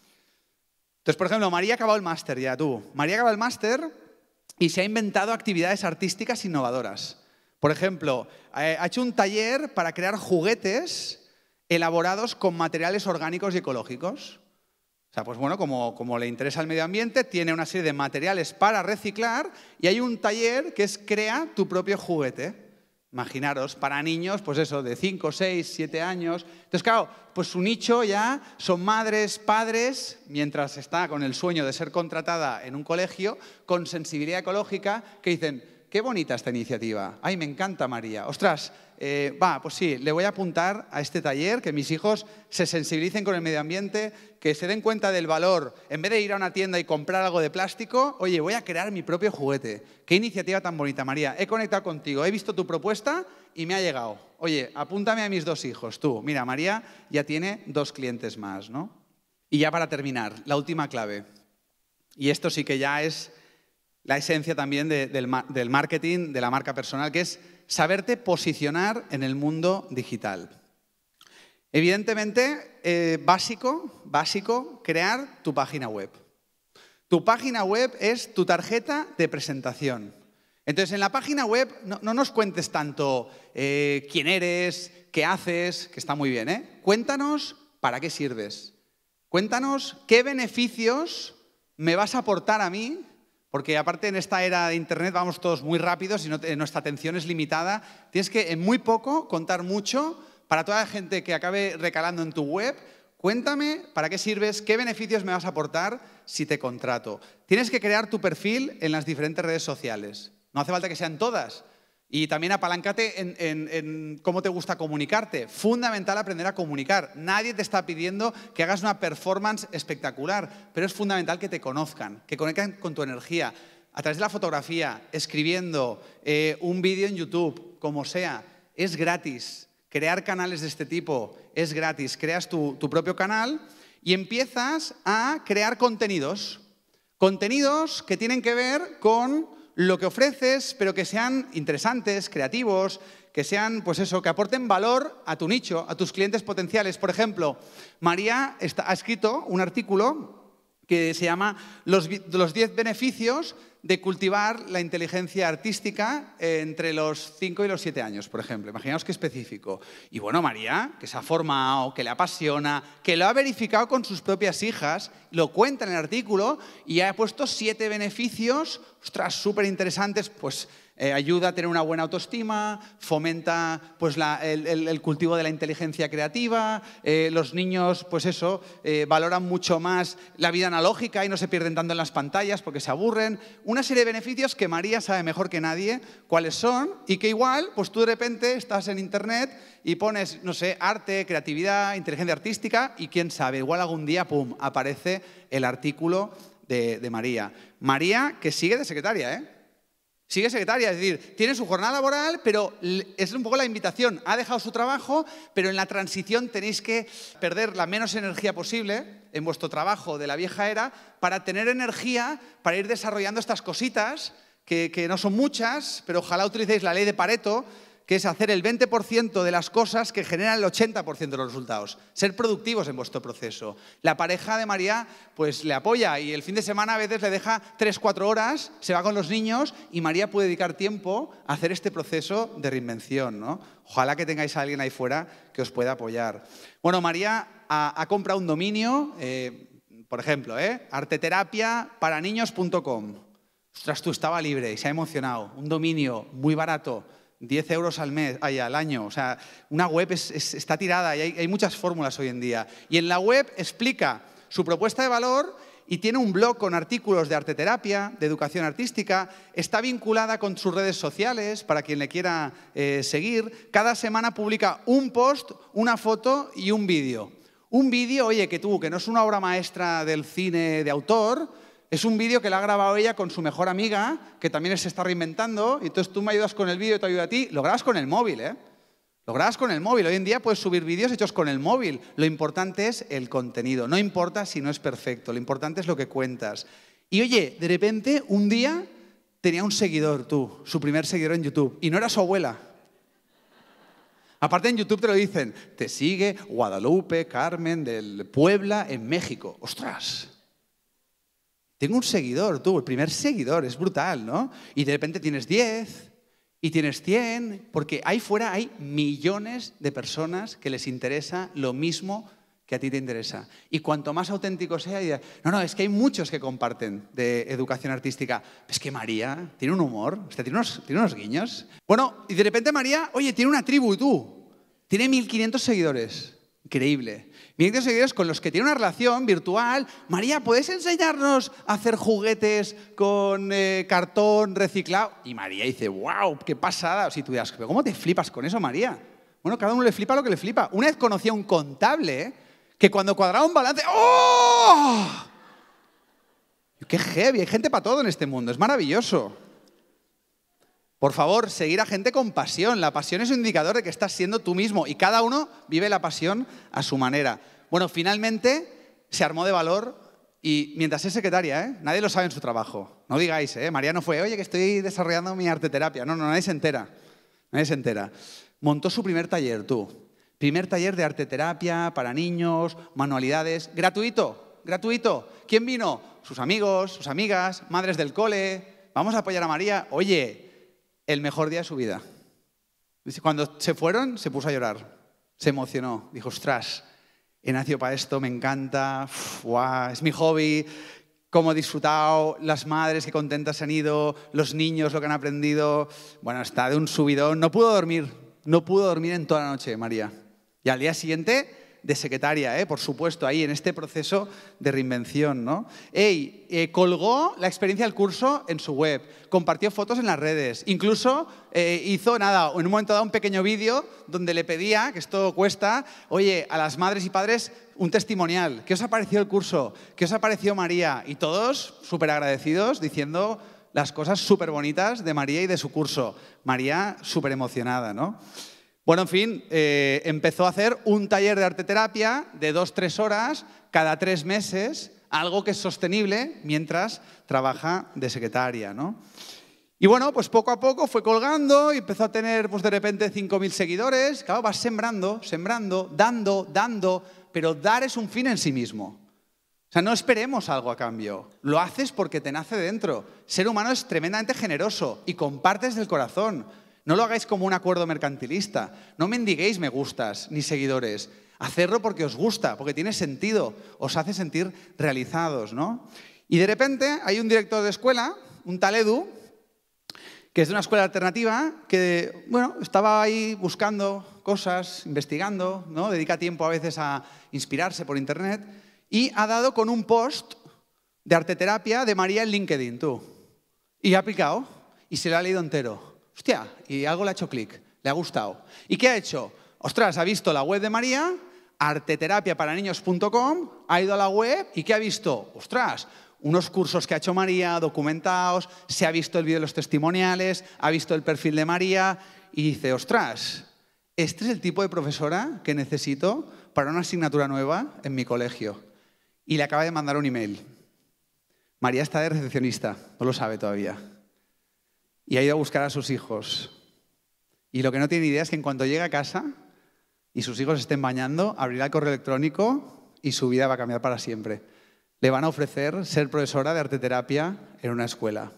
Entonces, por ejemplo, María ha acabado el máster ya, tú. María acabado el máster y se ha inventado actividades artísticas innovadoras. Por ejemplo, eh, ha hecho un taller para crear juguetes elaborados con materiales orgánicos y ecológicos. O sea, pues bueno, como, como, le interesa el medio ambiente, tiene una serie de materiales para reciclar y hay un taller que es crea tu propio juguete. Imaginaros, para niños, pues eso, de 5, 6, 7 años. Entonces, claro, pues su nicho ya son madres, padres, mientras está con el sueño de ser contratada en un colegio, con sensibilidad ecológica, que dicen, qué bonita esta iniciativa. Ay, me encanta María. Ostras, eh, va, pues sí, le voy a apuntar a este taller, que mis hijos se sensibilicen con el medio ambiente, que se den cuenta del valor. En vez de ir a una tienda y comprar algo de plástico, oye, voy a crear mi propio juguete. Qué iniciativa tan bonita, María. He conectado contigo, he visto tu propuesta y me ha llegado. Oye, apúntame a mis dos hijos, tú. Mira, María ya tiene dos clientes más, ¿no? Y ya para terminar, la última clave. Y esto sí que ya es la esencia también del, marketing, de la marca personal, que es saberte posicionar en el mundo digital. Evidentemente, eh, básico, básico, crear tu página web. Tu página web es tu tarjeta de presentación. Entonces, en la página web no, nos cuentes tanto eh, quién eres, qué haces, que está muy bien, ¿eh? Cuéntanos para qué sirves. Cuéntanos qué beneficios me vas a aportar a mí porque aparte en esta era de Internet vamos todos muy rápidos y nuestra atención es limitada. Tienes que en muy poco contar mucho para toda la gente que acabe recalando en tu web. Cuéntame para qué sirves, qué beneficios me vas a aportar si te contrato. Tienes que crear tu perfil en las diferentes redes sociales. No hace falta que sean todas, y también apaláncate en, cómo te gusta comunicarte. Fundamental aprender a comunicar. Nadie te está pidiendo que hagas una performance espectacular, pero es fundamental que te conozcan, que conecten con tu energía. A través de la fotografía, escribiendo, eh, un vídeo en YouTube, como sea, es gratis. Crear canales de este tipo es gratis. Creas tu propio canal y empiezas a crear contenidos. Contenidos que tienen que ver con lo que ofreces, pero que sean interesantes, creativos, que sean, pues eso, que aporten valor a tu nicho, a tus clientes potenciales. Por ejemplo, María ha escrito un artículo que se llama Los 10 beneficios de cultivar la inteligencia artística entre los 5 y los 7 años, por ejemplo. Imaginaos qué específico. Y bueno, María, que se ha formado, que le apasiona, que lo ha verificado con sus propias hijas, lo cuenta en el artículo y ha puesto 7 beneficios, ostras, súper interesantes, pues eh, ayuda a tener una buena autoestima, fomenta pues, el, cultivo de la inteligencia creativa, eh, los niños, pues eso, eh, valoran mucho más la vida analógica y no se pierden tanto en las pantallas porque se aburren. Una serie de beneficios que María sabe mejor que nadie cuáles son y que igual, pues tú de repente estás en internet y pones, no sé, arte, creatividad, inteligencia artística y quién sabe, igual algún día, pum, aparece el artículo de, de María. María que sigue de secretaria, ¿eh? Sigue secretaria, es decir, tiene su jornada laboral, pero es un poco la invitación. Ha dejado su trabajo, pero en la transición tenéis que perder la menos energía posible en vuestro trabajo de la vieja era para tener energía para ir desarrollando estas cositas, que, que no son muchas, pero ojalá utilicéis la ley de Pareto que es hacer el 20% de las cosas que generan el 80% de los resultados. Ser productivos en vuestro proceso. La pareja de María pues le apoya y el fin de semana a veces le deja 3, 4 horas, se va con los niños y María puede dedicar tiempo a hacer este proceso de reinvención. Ojalá que tengáis a alguien ahí fuera que os pueda apoyar. Bueno, María ha, comprado un dominio, eh, por ejemplo, ¿eh? arteterapiaparaniños.com. Ostras, tú estaba libre y se ha emocionado. Un dominio muy barato 10 euros al mes, allá al año. O sea, una web está tirada y hay, muchas fórmulas hoy en día. Y en la web explica su propuesta de valor y tiene un blog con artículos de arteterapia, de educación artística, está vinculada con sus redes sociales para quien le quiera eh, seguir. Cada semana publica un post, una foto y un vídeo. Un vídeo, oye, que tú, que no es una obra maestra del cine de autor, es un vídeo que la ha grabado ella con su mejor amiga, que también se está reinventando, y entonces tú me ayudas con el vídeo, te ayuda a ti, lo grabas con el móvil, ¿eh? Lo grabas con el móvil. Hoy en día puedes subir vídeos hechos con el móvil. Lo importante es el contenido. No importa si no es perfecto, lo importante es lo que cuentas. Y oye, de repente, un día tenía un seguidor tú, su primer seguidor en YouTube, y no era su abuela. Aparte en YouTube te lo dicen, te sigue Guadalupe, Carmen del Puebla en México. ¡Ostras! Tengo un seguidor, tú, el primer seguidor, es brutal, ¿no? Y de repente tienes 10 y tienes 100, porque ahí fuera hay millones de personas que les interesa lo mismo que a ti te interesa. Y cuanto más auténtico sea, no, no, es que hay muchos que comparten de educación artística. Es que María tiene un humor, tiene unos, tiene unos guiños. Bueno, y de repente María, oye, tiene una tribu, tú. Tiene 1.500 seguidores. Increíble que con los que tiene una relación virtual. María, ¿puedes enseñarnos a hacer juguetes con eh, cartón reciclado? Y María dice, wow, qué pasada. si tú ¿cómo te flipas con eso, María? Bueno, cada uno le flipa lo que le flipa. Una vez conocí a un contable ¿eh? que cuando cuadraba un balance, ¡oh! Qué heavy, hay gente para todo en este mundo, es maravilloso. Por favor, seguir a gente con pasión. La pasión es un indicador de que estás siendo tú mismo y cada uno vive la pasión a su manera. Bueno, finalmente se armó de valor y mientras es secretaria, ¿eh? nadie lo sabe en su trabajo. No digáis, ¿eh? María no fue, oye, que estoy desarrollando mi arte terapia. No, no, nadie se entera. Nadie se entera. Montó su primer taller, tú. Primer taller de arte terapia para niños, manualidades, gratuito, gratuito. ¿Quién vino? Sus amigos, sus amigas, madres del cole. Vamos a apoyar a María. Oye, el mejor día de su vida. cuando se fueron, se puso a llorar, se emocionó, dijo, ostras, he nacido para esto, me encanta, es mi hobby, cómo he disfrutado, las madres qué contentas se han ido, los niños lo que han aprendido. Bueno, está de un subidón, no pudo dormir, no pudo dormir en toda la noche, María. Y al día siguiente de secretaria, ¿eh? por supuesto, ahí en este proceso de reinvención. ¿no? Ey, eh, colgó la experiencia del curso en su web, compartió fotos en las redes, incluso eh, hizo nada, en un momento dado un pequeño vídeo donde le pedía, que esto cuesta, oye, a las madres y padres un testimonial, ¿qué os ha parecido el curso? ¿Qué os ha parecido María? Y todos súper agradecidos diciendo las cosas súper bonitas de María y de su curso. María súper emocionada, ¿no? Bueno, en fin, eh, empezó a hacer un taller de arteterapia de dos, tres horas cada tres meses, algo que es sostenible mientras trabaja de secretaria, ¿no? Y bueno, pues poco a poco fue colgando y empezó a tener pues de repente 5.000 seguidores. Claro, vas sembrando, sembrando, dando, dando, pero dar es un fin en sí mismo. O sea, no esperemos algo a cambio. Lo haces porque te nace dentro. Ser humano es tremendamente generoso y compartes del corazón. No lo hagáis como un acuerdo mercantilista. No mendiguéis me gustas ni seguidores. Hacerlo porque os gusta, porque tiene sentido, os hace sentir realizados, ¿no? Y de repente hay un director de escuela, un tal Edu, que es de una escuela alternativa, que bueno, estaba ahí buscando cosas, investigando, ¿no? dedica tiempo a veces a inspirarse por internet, y ha dado con un post de arteterapia de María en LinkedIn, tú. Y ha aplicado y se lo ha leído entero. Hostia, y algo le ha hecho clic, le ha gustado. ¿Y qué ha hecho? Ostras, ha visto la web de María, arteterapiaparaniños.com, ha ido a la web y ¿qué ha visto? Ostras, unos cursos que ha hecho María, documentados, se ha visto el vídeo de los testimoniales, ha visto el perfil de María y dice, ostras, este es el tipo de profesora que necesito para una asignatura nueva en mi colegio. Y le acaba de mandar un email. María está de recepcionista, no lo sabe todavía y ha ido a buscar a sus hijos. Y lo que no tiene idea es que en cuanto llegue a casa y sus hijos estén bañando, abrirá el correo electrónico y su vida va a cambiar para siempre. Le van a ofrecer ser profesora de arte terapia en una escuela.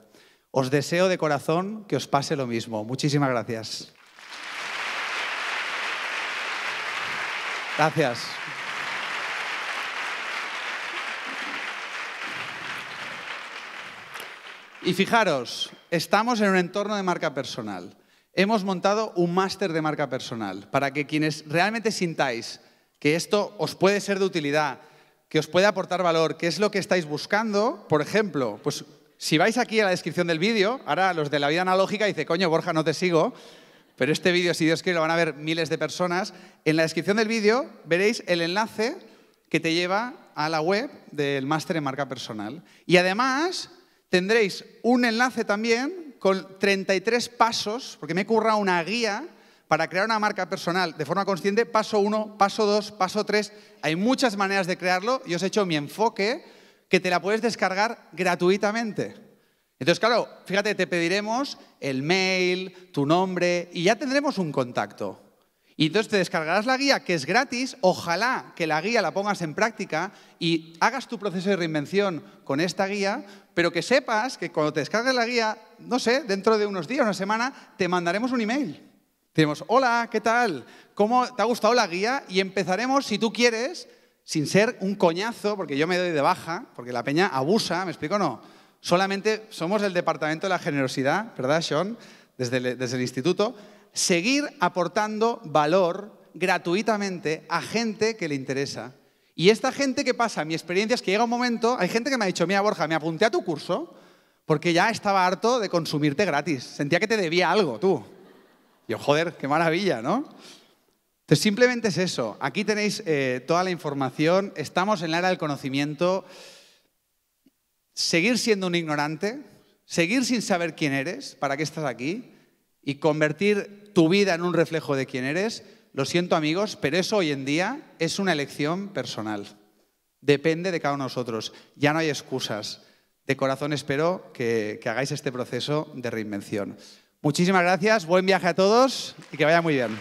Os deseo de corazón que os pase lo mismo. Muchísimas gracias. Gracias. Y fijaros, estamos en un entorno de marca personal. Hemos montado un máster de marca personal para que quienes realmente sintáis que esto os puede ser de utilidad, que os puede aportar valor, que es lo que estáis buscando, por ejemplo, pues si vais aquí a la descripción del vídeo, ahora los de la vida analógica dice, coño, Borja, no te sigo, pero este vídeo, si Dios quiere, lo van a ver miles de personas. En la descripción del vídeo veréis el enlace que te lleva a la web del máster en marca personal. Y además, Tendréis un enlace también con 33 pasos, porque me he currado una guía para crear una marca personal de forma consciente, paso 1, paso 2, paso 3. Hay muchas maneras de crearlo y os he hecho mi enfoque que te la puedes descargar gratuitamente. Entonces, claro, fíjate, te pediremos el mail, tu nombre y ya tendremos un contacto. Y entonces te descargarás la guía, que es gratis. Ojalá que la guía la pongas en práctica y hagas tu proceso de reinvención con esta guía, pero que sepas que cuando te descargues la guía, no sé, dentro de unos días, una semana, te mandaremos un email. Tenemos, hola, ¿qué tal? ¿Cómo te ha gustado la guía? Y empezaremos, si tú quieres, sin ser un coñazo, porque yo me doy de baja, porque la peña abusa, ¿me explico? No. Solamente somos el departamento de la generosidad, ¿verdad, Sean? Desde desde el instituto. Seguir aportando valor gratuitamente a gente que le interesa y esta gente, que pasa? Mi experiencia es que llega un momento, hay gente que me ha dicho, mira Borja, me apunté a tu curso porque ya estaba harto de consumirte gratis, sentía que te debía algo tú. Y yo, joder, qué maravilla, ¿no? Entonces, simplemente es eso. Aquí tenéis eh, toda la información, estamos en la era del conocimiento. Seguir siendo un ignorante, seguir sin saber quién eres, para qué estás aquí, y convertir tu vida en un reflejo de quién eres, lo siento amigos, pero eso hoy en día es una elección personal. Depende de cada uno de nosotros. Ya no hay excusas. De corazón espero que, hagáis este proceso de reinvención. Muchísimas gracias, buen viaje a todos y que vaya muy bien.